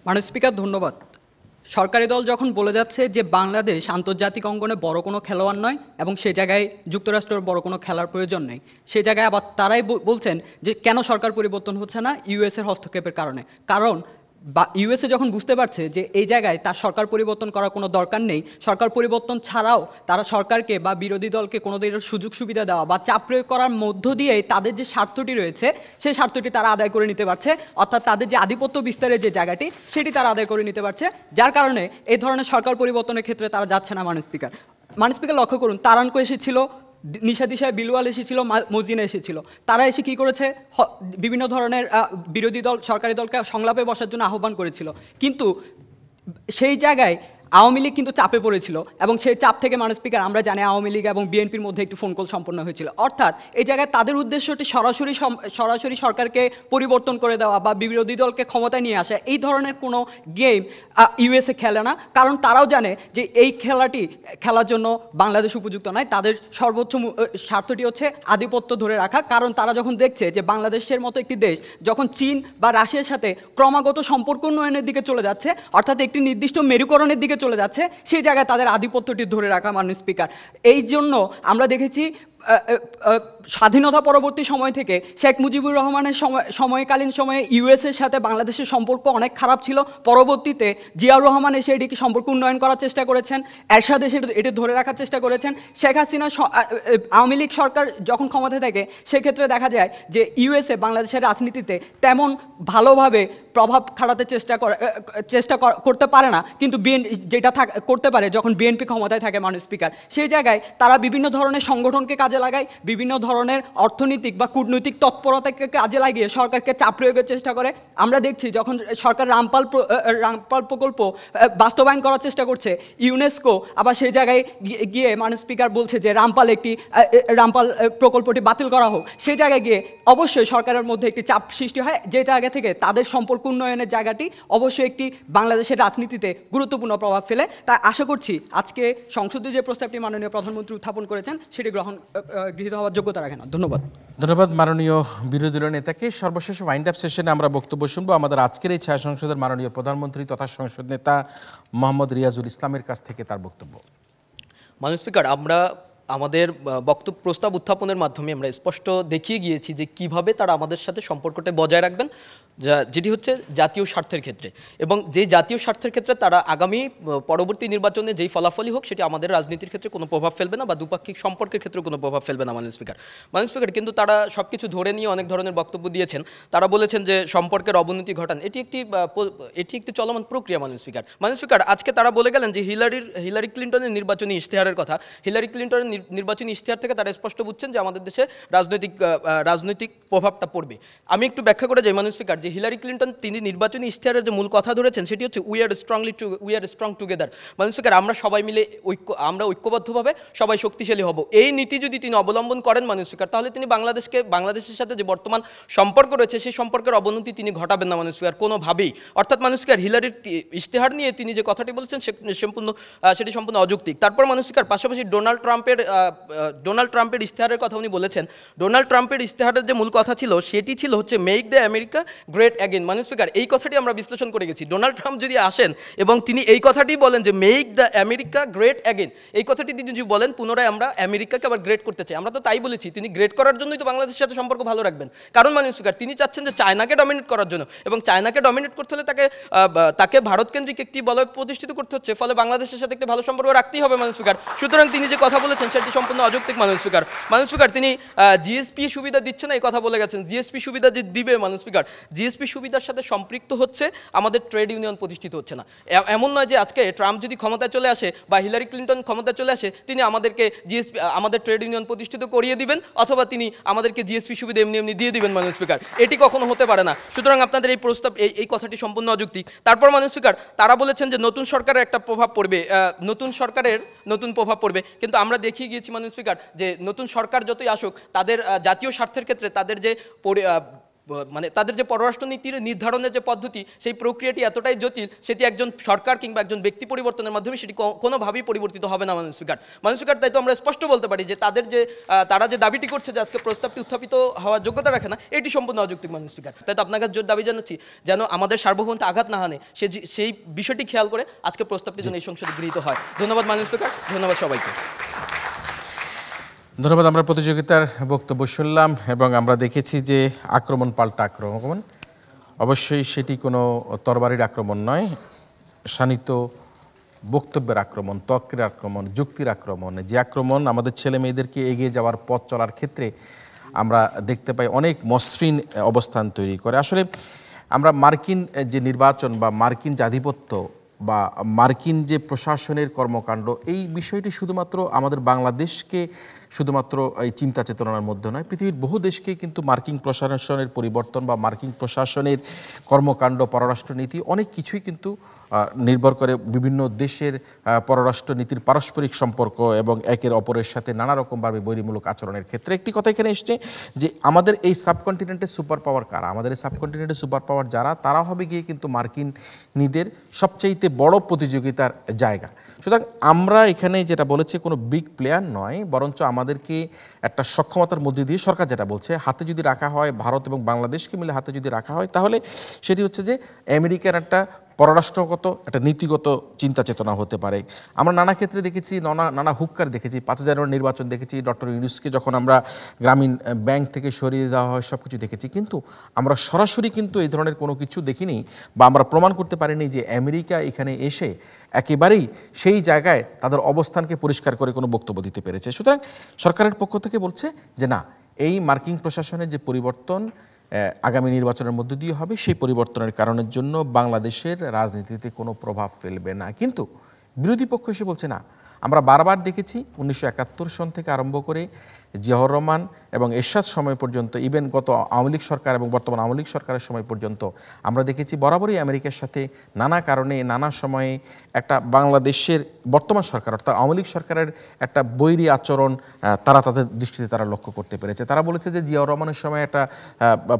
S3: মাননীয় স্পিকার ধন্যবাদ সরকারি দল যখন বলে যাচ্ছে যে বাংলাদেশ আন্তর্জাতিক অঙ্গনে বড় কোনো খেলোয়াড় নয় এবং সে জায়গায় যুক্তরাষ্ট্রের বড় কোনো খেলার প্রয়োজন নেই সে জায়গায় আবার তারাই বলছেন যে কেন সরকার পরিবর্তন হচ্ছে না ইউএসের হস্তক্ষেপের কারণে কারণ বা ইউএসএ যখন বুঝতে পারছে যে এই জায়গায় তার সরকার পরিবর্তন করার কোনো দরকার নেই সরকার পরিবর্তন ছাড়াও তারা সরকারকে বা বিরোধী দলকে কোনো দিনের সুযোগ সুবিধা দেওয়া বা চাপ প্রয়োগ করার মধ্য দিয়ে তাদের যে স্বার্থটি রয়েছে সেই স্বার্থটি তারা আদায় করে নিতে পারছে অর্থাৎ তাদের যে আধিপত্য বিস্তারের যে জায়গাটি সেটি তারা আদায় করে নিতে পারছে যার কারণে এই ধরনের সরকার পরিবর্তনের ক্ষেত্রে তারা যাচ্ছে না মানুষ স্পিকার মানুষ স্পিকার লক্ষ্য করুন তারানকো এসেছিল নিশা দিশায় বিলওয়াল এসেছিল মজিন এসেছিল তারা এসে কি করেছে বিভিন্ন ধরনের বিরোধী দল সরকারি দলকে সংলাপে বসার জন্য আহ্বান করেছিল কিন্তু সেই জায়গায় আওয়ামী লীগ কিন্তু চাপে পড়েছিল এবং সেই চাপ থেকে মানুষ স্পিকার আমরা জানি আওয়ামী লীগ এবং বিএনপির মধ্যে একটি ফোন কল সম্পন্ন হয়েছিল অর্থাৎ এই জায়গায় তাদের উদ্দেশ্যটি সরাসরি সরাসরি সরকারকে পরিবর্তন করে দেওয়া বা বিরোধী দলকে ক্ষমতায় নিয়ে আসা এই ধরনের কোনো গেম ইউএসএ খেলে না কারণ তারাও জানে যে এই খেলাটি খেলার জন্য বাংলাদেশ উপযুক্ত নয় তাদের সর্বোচ্চ স্বার্থটি হচ্ছে আধিপত্য ধরে রাখা কারণ তারা যখন দেখছে যে বাংলাদেশের মতো একটি দেশ যখন চীন বা রাশিয়ার সাথে ক্রমাগত সম্পর্ক উন্নয়নের দিকে চলে যাচ্ছে অর্থাৎ একটি নির্দিষ্ট মেরুকরণের দিকে চলে যাচ্ছে সেই জায়গায় তাদের আধিপত্যটি ধরে রাখা মাননীয় স্পিকার এই জন্য আমরা দেখেছি স্বাধীনতা পরবর্তী সময় থেকে শেখ মুজিবুর রহমানের সময় সময়কালীন সময়ে ইউএসের সাথে বাংলাদেশের সম্পর্ক অনেক খারাপ ছিল পরবর্তীতে জিয়াউর রহমান এসে এটিকে সম্পর্ক উন্নয়ন করার চেষ্টা করেছেন এরশাদ এসে এটি ধরে রাখার চেষ্টা করেছেন শেখ হাসিনা আওয়ামী লীগ সরকার যখন ক্ষমতায় থাকে সেক্ষেত্রে দেখা যায় যে ইউএসএ বাংলাদেশের রাজনীতিতে তেমন ভালোভাবে প্রভাব খাটাতে চেষ্টা চেষ্টা করতে পারে না কিন্তু বিএন যেটা করতে পারে যখন বিএনপি ক্ষমতায় থাকে মানুষ স্পিকার সেই জায়গায় তারা বিভিন্ন ধরনের সংগঠনকে কাজ কাজে লাগায় বিভিন্ন ধরনের অর্থনৈতিক বা কূটনৈতিক তৎপরতাকে কাজে লাগিয়ে সরকারকে চাপ প্রয়োগের চেষ্টা করে আমরা দেখছি যখন সরকার রামপাল রামপাল প্রকল্প বাস্তবায়ন করার চেষ্টা করছে ইউনেস্কো আবার সেই জায়গায় গিয়ে মানে স্পিকার বলছে যে রামপাল একটি রামপাল প্রকল্পটি বাতিল করা হোক সেই জায়গায় গিয়ে অবশ্যই সরকারের মধ্যে একটি চাপ সৃষ্টি হয় যে জায়গা থেকে তাদের সম্পর্ক উন্নয়নের জায়গাটি অবশ্যই একটি বাংলাদেশের রাজনীতিতে গুরুত্বপূর্ণ প্রভাব ফেলে তাই আশা করছি আজকে সংসদে যে প্রস্তাবটি মাননীয় প্রধানমন্ত্রী উত্থাপন করেছেন সেটি গ্রহণ
S1: গৃহীত হওয়ার যোগ্যতা রাখে না ধন্যবাদ ধন্যবাদ মাননীয় বিরোধী দলের নেতাকে সর্বশেষ ওয়াইন্ড আপ সেশনে আমরা বক্তব্য শুনবো আমাদের আজকের এই ছায়া সংসদের মাননীয় প্রধানমন্ত্রী তথা সংসদ নেতা মোহাম্মদ রিয়াজুল ইসলামের কাছ থেকে তার বক্তব্য
S2: মাননীয় স্পিকার আমরা আমাদের বক্তব্য প্রস্তাব উত্থাপনের মাধ্যমে আমরা স্পষ্ট দেখিয়ে গিয়েছি যে কিভাবে তারা আমাদের সাথে সম্পর্কটা বজায় রাখবেন যা যেটি হচ্ছে জাতীয় স্বার্থের ক্ষেত্রে এবং যে জাতীয় স্বার্থের ক্ষেত্রে তারা আগামী পরবর্তী নির্বাচনে যেই ফলাফলই হোক সেটি আমাদের রাজনীতির ক্ষেত্রে কোনো প্রভাব ফেলবে না বা দ্বিপাক্ষিক সম্পর্কের ক্ষেত্রে কোনো প্রভাব ফেলবে না মাননীয় স্পিকার মাননীয় স্পিকার কিন্তু তারা সব কিছু ধরে নিয়ে অনেক ধরনের বক্তব্য দিয়েছেন তারা বলেছেন যে সম্পর্কের অবনতি ঘটান এটি একটি এটি একটি চলমান প্রক্রিয়া মাননীয় স্পিকার মাননীয় স্পিকার আজকে তারা বলে গেলেন যে হিলারির হিলারি ক্লিন্টনের নির্বাচনী ইশতেহারের কথা হিলারি ক্লিন্টনের নির্বাচনী ইশতেহার থেকে তারা স্পষ্ট বুঝছেন যে আমাদের দেশে রাজনৈতিক রাজনৈতিক প্রভাবটা পড়বে আমি একটু ব্যাখ্যা করে যাই মাননীয় স্পিকার যে হিলারি ক্লিন্টন তিনি নির্বাচনী ইশতেহারের যে মূল কথা ধরেছেন সেটি হচ্ছে we are strongly to we are strong together মানে সরকার আমরা সবাই মিলে ঐক্য আমরা ঐক্যবদ্ধভাবে সবাই শক্তিশালী হব এই নীতি যদি তিনি অবলম্বন করেন মানুষ স্পিকার তাহলে তিনি বাংলাদেশকে বাংলাদেশের সাথে যে বর্তমান সম্পর্ক রয়েছে সেই সম্পর্কের অবনতি তিনি ঘটাবেন না মানুষ স্পিকার কোনোভাবেই অর্থাৎ মানুষ স্পিকার হিলারির ইশতেহার নিয়ে তিনি যে কথাটি বলছেন সম্পূর্ণ সেটি সম্পূর্ণ অযৌক্তিক তারপর মানুষ স্পিকার পাশাপাশি ডোনাল্ড ট্রাম্পের ডোনাল্ড ট্রাম্পের ইশতেহারের কথা উনি বলেছেন ডোনাল্ড ট্রাম্পের ইশতেহারের যে মূল কথা ছিল সেটি ছিল হচ্ছে make the America great again মানে স্পিকার এই কথাটি আমরা বিশ্লেষণ করে গেছি ডোনাল্ড ট্রাম্প যদি আসেন এবং তিনি এই কথাটি বলেন যে make the America great again এই কথাটি তিনি যদি বলেন পুনরায় আমরা আমেরিকাকে আবার গ্রেট করতে চাই আমরা তো তাই বলেছি তিনি গ্রেট করার জন্যই তো বাংলাদেশের সাথে সম্পর্ক ভালো রাখবেন কারণ মানে স্পিকার তিনি চাচ্ছেন যে চায়নাকে ডমিনেট করার জন্য এবং চায়নাকে ডমিনেট করতে হলে তাকে তাকে ভারত কেন্দ্রিক একটি বলয় প্রতিষ্ঠিত করতে হচ্ছে ফলে বাংলাদেশের সাথে একটি ভালো সম্পর্ক রাখতেই হবে মানে স্পিকার সুতরাং তিনি যে কথা বলেছেন সেটি সম্পূর্ণ অযৌক্তিক মানে স্পিকার মানে স্পিকার তিনি জিএসপি সুবিধা দিচ্ছে না এই কথা বলে গেছেন জিএসপি সুবিধা যে দিবে মানে স্পিকার জি জিএসপি সুবিধার সাথে সম্পৃক্ত হচ্ছে আমাদের ট্রেড ইউনিয়ন প্রতিষ্ঠিত হচ্ছে না এমন নয় যে আজকে ট্রাম্প যদি ক্ষমতায় চলে আসে বা হিলারি ক্লিন্টন ক্ষমতায় চলে আসে তিনি আমাদেরকে জিএসপি আমাদের ট্রেড ইউনিয়ন প্রতিষ্ঠিত করিয়ে দিবেন অথবা তিনি আমাদেরকে জিএসপি সুবিধা এমনি এমনি দিয়ে দিবেন মানে স্পিকার এটি কখনো হতে পারে না সুতরাং আপনাদের এই প্রস্তাব এই এই কথাটি সম্পূর্ণ অযুক্তি তারপর মানে স্পিকার তারা বলেছেন যে নতুন সরকারের একটা প্রভাব পড়বে নতুন সরকারের নতুন প্রভাব পড়বে কিন্তু আমরা দেখিয়ে গিয়েছি মানে স্পিকার যে নতুন সরকার যতই আসুক তাদের জাতীয় স্বার্থের ক্ষেত্রে তাদের যে মানে তাদের যে পররাষ্ট্রনীতির নির্ধারণের যে পদ্ধতি সেই প্রক্রিয়াটি এতটাই জটিল সেটি একজন সরকার কিংবা একজন ব্যক্তি পরিবর্তনের মাধ্যমে সেটি কোনোভাবেই পরিবর্তিত হবে না মানুষ কার্ড মানুষ কার্ড তাই তো আমরা স্পষ্ট বলতে পারি যে তাদের যে তারা যে দাবিটি করছে যে আজকে প্রস্তাবটি উত্থাপিত হওয়ার যোগ্যতা রাখে না এটি সম্পূর্ণ অযৌক্তিক মানুষ কার্ড তাই তো আপনার কাছে জোর দাবি জানাচ্ছি যেন আমাদের সার্বভৌমতে আঘাত না হানে সে সেই বিষয়টি খেয়াল করে আজকে প্রস্তাবটি যেন এই সংসদে গৃহীত হয় ধন্যবাদ মানুষ কার্ড ধন্যবাদ সবাইকে
S1: ধন্যবাদ আমরা প্রতিযোগিতার বক্তব্য শুনলাম এবং আমরা দেখেছি যে আক্রমণ পাল্টা আক্রমণ অবশ্যই সেটি কোনো তরবারির আক্রমণ নয় শানিত বক্তব্যের আক্রমণ তর্কের আক্রমণ যুক্তির আক্রমণ যে আক্রমণ আমাদের ছেলে মেয়েদেরকে এগিয়ে যাওয়ার পথ চলার ক্ষেত্রে আমরা দেখতে পাই অনেক মসৃণ অবস্থান তৈরি করে আসলে আমরা মার্কিন যে নির্বাচন বা মার্কিন যে আধিপত্য বা মার্কিন যে প্রশাসনের কর্মকাণ্ড এই বিষয়টি শুধুমাত্র আমাদের বাংলাদেশকে শুধুমাত্র এই চিন্তা চেতনার মধ্যে নয় পৃথিবীর বহু দেশকে কিন্তু মার্কিং প্রশাসনের পরিবর্তন বা মার্কিং প্রশাসনের কর্মকাণ্ড পররাষ্ট্রনীতি অনেক কিছুই কিন্তু নির্ভর করে বিভিন্ন দেশের পররাষ্ট্রনীতির পারস্পরিক সম্পর্ক এবং একের অপরের সাথে নানা রকমভাবে বৈরীমূলক আচরণের ক্ষেত্রে একটি কথা এখানে এসছে যে আমাদের এই সাবকন্টিনেন্টের সুপার পাওয়ার কারা আমাদের এই সাবকন্টিনেন্টের সুপার পাওয়ার যারা তারা হবে গিয়ে কিন্তু মার্কিন নিদের সবচাইতে বড় প্রতিযোগিতার জায়গা সুতরাং আমরা এখানে যেটা বলেছি কোনো বিগ প্লেয়ার নয় বরঞ্চ আমাদেরকে একটা সক্ষমতার মধ্যে দিয়ে সরকার যেটা বলছে হাতে যদি রাখা হয় ভারত এবং বাংলাদেশকে মিলে হাতে যদি রাখা হয় তাহলে সেটি হচ্ছে যে আমেরিকার একটা পররাষ্ট্রগত একটা নীতিগত চিন্তা চেতনা হতে পারে আমরা নানা ক্ষেত্রে দেখেছি নানা নানা হুক্কার দেখেছি পাঁচ জানুয়ারি নির্বাচন দেখেছি ডক্টর ইউনুসকে যখন আমরা গ্রামীণ ব্যাংক থেকে সরিয়ে দেওয়া হয় সব কিছু দেখেছি কিন্তু আমরা সরাসরি কিন্তু এই ধরনের কোনো কিছু দেখিনি বা আমরা প্রমাণ করতে পারিনি যে আমেরিকা এখানে এসে একেবারেই সেই জায়গায় তাদের অবস্থানকে পরিষ্কার করে কোনো বক্তব্য দিতে পেরেছে সুতরাং সরকারের পক্ষ থেকে বলছে যে না এই মার্কিন প্রশাসনের যে পরিবর্তন আগামী নির্বাচনের মধ্য দিয়ে হবে সেই পরিবর্তনের কারণের জন্য বাংলাদেশের রাজনীতিতে কোনো প্রভাব ফেলবে না কিন্তু বিরোধী পক্ষ এসে বলছে না আমরা বারবার দেখেছি উনিশশো সন থেকে আরম্ভ করে জিয়াউর রহমান এবং এরশাদ সময় পর্যন্ত ইভেন গত আওয়ামী লীগ সরকার এবং বর্তমান আওয়ামী লীগ সরকারের সময় পর্যন্ত আমরা দেখেছি বরাবরই আমেরিকার সাথে নানা কারণে নানা সময়ে একটা বাংলাদেশের বর্তমান সরকার অর্থাৎ আওয়ামী লীগ সরকারের একটা বৈরী আচরণ তারা তাদের দৃষ্টিতে তারা লক্ষ্য করতে পেরেছে তারা বলেছে যে জিয়াউর রহমানের সময় একটা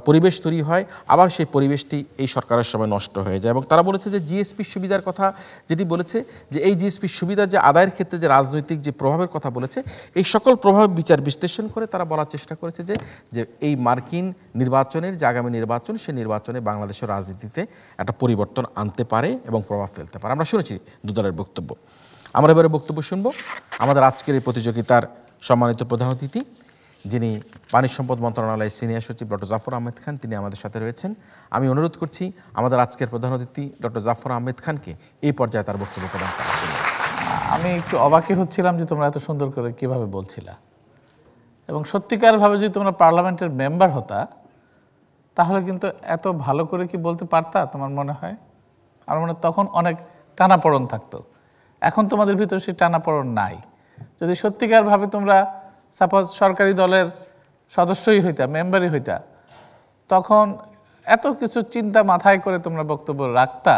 S1: পরিবেশ তৈরি হয় আবার সেই পরিবেশটি এই সরকারের সময় নষ্ট হয়ে যায় এবং তারা বলেছে যে জিএসপির সুবিধার কথা যেটি বলেছে যে এই জিএসপির সুবিধা যে আদায়ের ক্ষেত্রে যে রাজনৈতিক যে প্রভাবের কথা বলেছে এই সকল প্রভাব বিচার বিশ্লেষণ করে তারা বলার চেষ্টা চেষ্টা করেছে যে যে এই মার্কিন নির্বাচনের যে আগামী নির্বাচন সে নির্বাচনে বাংলাদেশের রাজনীতিতে একটা পরিবর্তন আনতে পারে এবং প্রভাব ফেলতে পারে আমরা শুনেছি দুদলের বক্তব্য আমরা এবারে বক্তব্য শুনব আমাদের আজকের এই প্রতিযোগিতার সম্মানিত প্রধান অতিথি যিনি পানি সম্পদ মন্ত্রণালয়ের সিনিয়র সচিব ডক্টর জাফর আহমেদ খান তিনি আমাদের সাথে রয়েছেন আমি অনুরোধ করছি আমাদের আজকের প্রধান অতিথি ডক্টর জাফর আহমেদ খানকে এই পর্যায়ে তার বক্তব্য প্রদান করার জন্য
S8: আমি একটু অবাকই হচ্ছিলাম যে তোমরা এত সুন্দর করে কিভাবে বলছিলা এবং সত্যিকারভাবে যদি তোমরা পার্লামেন্টের মেম্বার হতা তাহলে কিন্তু এত ভালো করে কি বলতে পারতা তোমার মনে হয় আমার মনে তখন অনেক টানাপড়ন থাকতো এখন তোমাদের ভিতরে সেই টানাপড়ন নাই যদি সত্যিকারভাবে তোমরা সাপোজ সরকারি দলের সদস্যই হইতা মেম্বারই হইতা তখন এত কিছু চিন্তা মাথায় করে তোমরা বক্তব্য রাখতা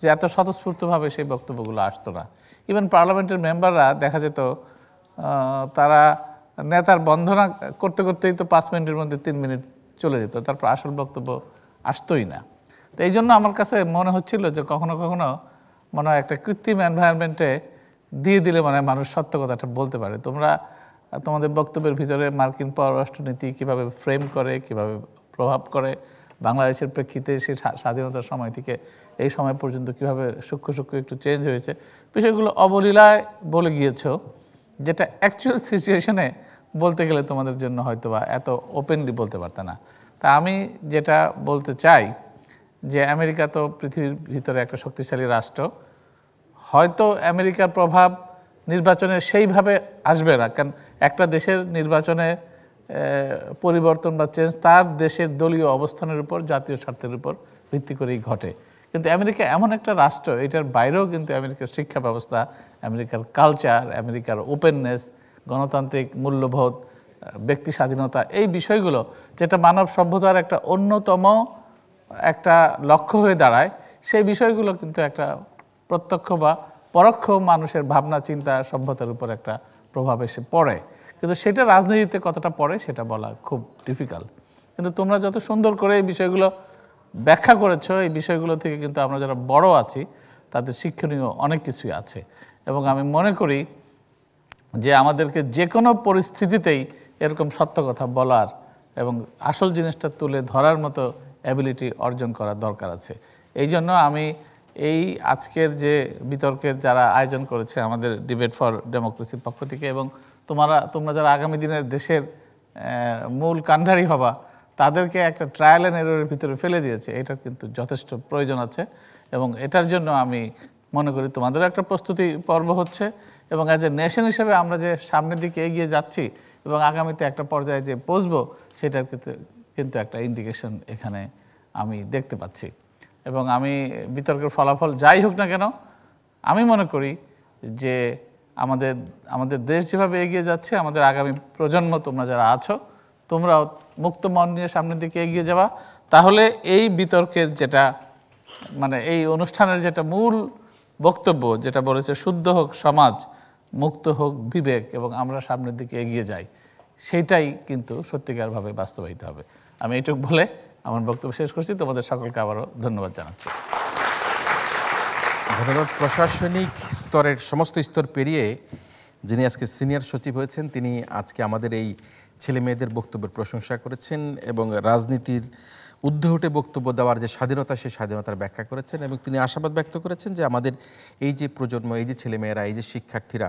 S8: যে এত স্বতঃস্ফূর্তভাবে সেই বক্তব্যগুলো আসতো না ইভেন পার্লামেন্টের মেম্বাররা দেখা যেত তারা নেতার বন্ধনা করতে করতেই তো পাঁচ মিনিটের মধ্যে তিন মিনিট চলে যেত তারপর আসল বক্তব্য আসতোই না তো এই জন্য আমার কাছে মনে হচ্ছিল যে কখনো কখনো মনে হয় একটা কৃত্রিম এনভায়রনমেন্টে দিয়ে দিলে মানে মানুষ সত্য কথাটা বলতে পারে তোমরা তোমাদের বক্তব্যের ভিতরে মার্কিন পররাষ্ট্রনীতি কিভাবে ফ্রেম করে কিভাবে প্রভাব করে বাংলাদেশের প্রেক্ষিতে সেই স্বাধীনতার সময় থেকে এই সময় পর্যন্ত কিভাবে সূক্ষ্ম সূক্ষ্ম একটু চেঞ্জ হয়েছে বিষয়গুলো অবলীলায় বলে গিয়েছো যেটা অ্যাকচুয়াল সিচুয়েশনে বলতে গেলে তোমাদের জন্য হয়তো বা এত ওপেনলি বলতে পারত না তা আমি যেটা বলতে চাই যে আমেরিকা তো পৃথিবীর ভিতরে একটা শক্তিশালী রাষ্ট্র হয়তো আমেরিকার প্রভাব নির্বাচনে সেইভাবে আসবে না কারণ একটা দেশের নির্বাচনে পরিবর্তন বা চেঞ্জ তার দেশের দলীয় অবস্থানের উপর জাতীয় স্বার্থের উপর ভিত্তি করেই ঘটে কিন্তু আমেরিকা এমন একটা রাষ্ট্র এটার বাইরেও কিন্তু আমেরিকার শিক্ষা ব্যবস্থা আমেরিকার কালচার আমেরিকার ওপেননেস গণতান্ত্রিক মূল্যবোধ ব্যক্তি স্বাধীনতা এই বিষয়গুলো যেটা মানব সভ্যতার একটা অন্যতম একটা লক্ষ্য হয়ে দাঁড়ায় সেই বিষয়গুলো কিন্তু একটা প্রত্যক্ষ বা পরোক্ষ মানুষের ভাবনা চিন্তা সভ্যতার উপর একটা প্রভাব এসে পড়ে কিন্তু সেটা রাজনীতিতে কতটা পড়ে সেটা বলা খুব ডিফিকাল্ট কিন্তু তোমরা যত সুন্দর করে এই বিষয়গুলো ব্যাখ্যা করেছ এই বিষয়গুলো থেকে কিন্তু আমরা যারা বড় আছি তাদের শিক্ষণীয় অনেক কিছুই আছে এবং আমি মনে করি যে আমাদেরকে যে কোনো পরিস্থিতিতেই এরকম সত্য কথা বলার এবং আসল জিনিসটা তুলে ধরার মতো অ্যাবিলিটি অর্জন করার দরকার আছে এই জন্য আমি এই আজকের যে বিতর্কের যারা আয়োজন করেছে আমাদের ডিবেট ফর ডেমোক্রেসির পক্ষ থেকে এবং তোমরা তোমরা যারা আগামী দিনের দেশের মূল কাণ্ডারি হবা তাদেরকে একটা ট্রায়াল অ্যান্ড এরোরের ভিতরে ফেলে দিয়েছে এটার কিন্তু যথেষ্ট প্রয়োজন আছে এবং এটার জন্য আমি মনে করি তোমাদেরও একটা প্রস্তুতি পর্ব হচ্ছে এবং অ্যাজ এ নেশন হিসেবে আমরা যে সামনের দিকে এগিয়ে যাচ্ছি এবং আগামীতে একটা পর্যায়ে যে পৌঁছবো সেটার কিন্তু কিন্তু একটা ইন্ডিকেশন এখানে আমি দেখতে পাচ্ছি এবং আমি বিতর্কের ফলাফল যাই হোক না কেন আমি মনে করি যে আমাদের আমাদের দেশ যেভাবে এগিয়ে যাচ্ছে আমাদের আগামী প্রজন্ম তোমরা যারা আছো তোমরাও মুক্ত মন নিয়ে সামনের দিকে এগিয়ে যাওয়া তাহলে এই বিতর্কের যেটা মানে এই অনুষ্ঠানের যেটা মূল বক্তব্য যেটা বলেছে শুদ্ধ হোক সমাজ মুক্ত হোক বিবেক এবং আমরা সামনের দিকে এগিয়ে যাই সেটাই কিন্তু সত্যিকারভাবে বাস্তবায়িত হবে আমি এইটুক বলে আমার বক্তব্য শেষ করছি তোমাদের সকলকে আবারও ধন্যবাদ জানাচ্ছি ধন্যবাদ প্রশাসনিক
S1: স্তরের সমস্ত স্তর পেরিয়ে যিনি আজকে সিনিয়র সচিব হয়েছেন তিনি আজকে আমাদের এই ছেলে মেয়েদের বক্তব্যের প্রশংসা করেছেন এবং রাজনীতির উদ্ধে উঠে বক্তব্য দেওয়ার যে স্বাধীনতা সেই স্বাধীনতার ব্যাখ্যা করেছেন এবং তিনি আশাবাদ ব্যক্ত করেছেন যে আমাদের এই যে প্রজন্ম এই যে ছেলেমেয়েরা এই যে শিক্ষার্থীরা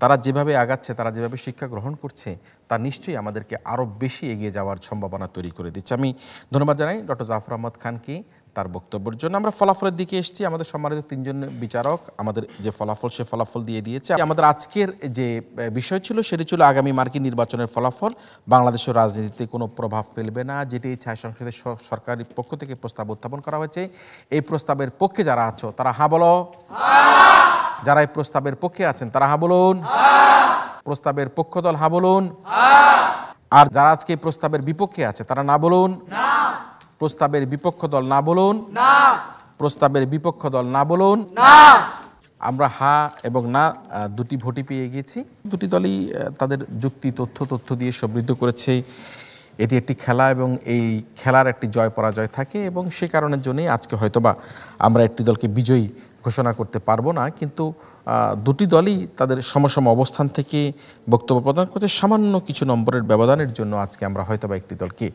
S1: তারা যেভাবে আগাচ্ছে তারা যেভাবে শিক্ষা গ্রহণ করছে তা নিশ্চয়ই আমাদেরকে আরও বেশি এগিয়ে যাওয়ার সম্ভাবনা তৈরি করে দিচ্ছে আমি ধন্যবাদ জানাই ডক্টর জাফর আহমদ খানকে তার বক্তব্যের জন্য আমরা ফলাফলের দিকে এসেছি আমাদের সম্মানিত তিনজন বিচারক আমাদের যে ফলাফল সে ফলাফল দিয়ে দিয়েছে আমাদের আজকের যে বিষয় ছিল সেটি ছিল আগামী মার্কিন নির্বাচনের ফলাফল বাংলাদেশের রাজনীতিতে কোনো প্রভাব ফেলবে না যেটি এই ছায় সংসদের সরকারের পক্ষ থেকে প্রস্তাব উত্থাপন করা হয়েছে এই প্রস্তাবের পক্ষে যারা আছো তারা হা হ্যাঁ বলো যারা এই প্রস্তাবের পক্ষে আছেন তারা হা হ্যাঁ বলুন প্রস্তাবের পক্ষ দল হা হ্যাঁ বলুন আর যারা আজকে এই প্রস্তাবের বিপক্ষে আছে তারা না বলুন না প্রস্তাবের বিপক্ষ দল না বলুন না প্রস্তাবের বিপক্ষ দল না বলুন না আমরা হা এবং না দুটি ভোটই পেয়ে গিয়েছি দুটি দলই তাদের যুক্তি তথ্য তথ্য দিয়ে সমৃদ্ধ করেছে এটি একটি খেলা এবং এই খেলার একটি জয় পরাজয় থাকে এবং সে কারণের জন্যই আজকে হয়তোবা আমরা একটি দলকে বিজয়ী ঘোষণা করতে পারবো না কিন্তু দুটি দলই তাদের সমসম অবস্থান থেকে বক্তব্য প্রদান করছে সামান্য কিছু নম্বরের ব্যবধানের জন্য আজকে আমরা হয়তোবা একটি দলকে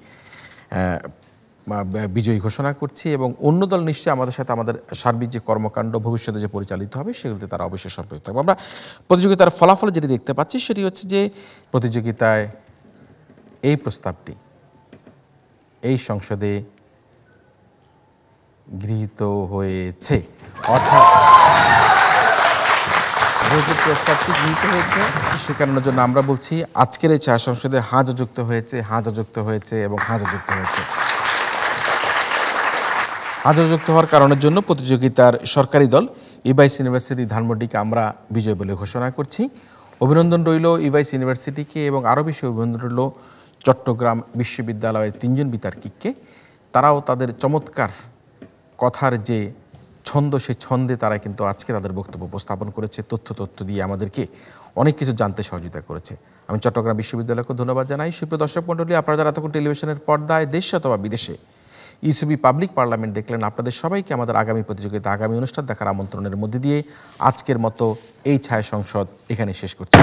S1: বিজয়ী ঘোষণা করছি এবং অন্য দল নিশ্চয়ই আমাদের সাথে আমাদের সার্বিক যে কর্মকাণ্ড ভবিষ্যতে যে পরিচালিত হবে সেগুলিতে তারা অবশ্যই সম্পৃক্ত থাকবে আমরা প্রতিযোগিতার ফলাফল যেটি দেখতে পাচ্ছি সেটি হচ্ছে যে প্রতিযোগিতায় এই প্রস্তাবটি এই সংসদে গৃহীত হয়েছে অর্থাৎ প্রস্তাবটি গৃহীত হয়েছে সে কারণের জন্য আমরা বলছি আজকের এই চা সংসদে হাঁজও যুক্ত হয়েছে হাজ যুক্ত হয়েছে এবং হাজ যুক্ত হয়েছে আন্তর্যুক্ত হওয়ার কারণের জন্য প্রতিযোগিতার সরকারি দল ইভাইস ইউনিভার্সিটি ধানমন্ডিকে আমরা বিজয় বলে ঘোষণা করছি অভিনন্দন রইল ইভাইস ইউনিভার্সিটিকে এবং আরও বেশি অভিনন্দন রইল চট্টগ্রাম বিশ্ববিদ্যালয়ের তিনজন বিতার্কিককে তারাও তাদের চমৎকার কথার যে ছন্দ সে ছন্দে তারা কিন্তু আজকে তাদের বক্তব্য উপস্থাপন করেছে তথ্য তথ্য দিয়ে আমাদেরকে অনেক কিছু জানতে সহযোগিতা করেছে আমি চট্টগ্রাম বিশ্ববিদ্যালয়কে ধন্যবাদ জানাই সুপ্রিয় দর্শক মণ্ডলী আপনারা যারা তখন টেলিভিশনের পর্দায় দেশে অথবা বিদেশে ইউসিবি পাবলিক পার্লামেন্ট দেখলেন আপনাদের সবাইকে আমাদের আগামী প্রতিযোগিতা আগামী অনুষ্ঠান দেখার আমন্ত্রণের মধ্যে দিয়ে আজকের মতো এই ছায়া সংসদ এখানে শেষ করছি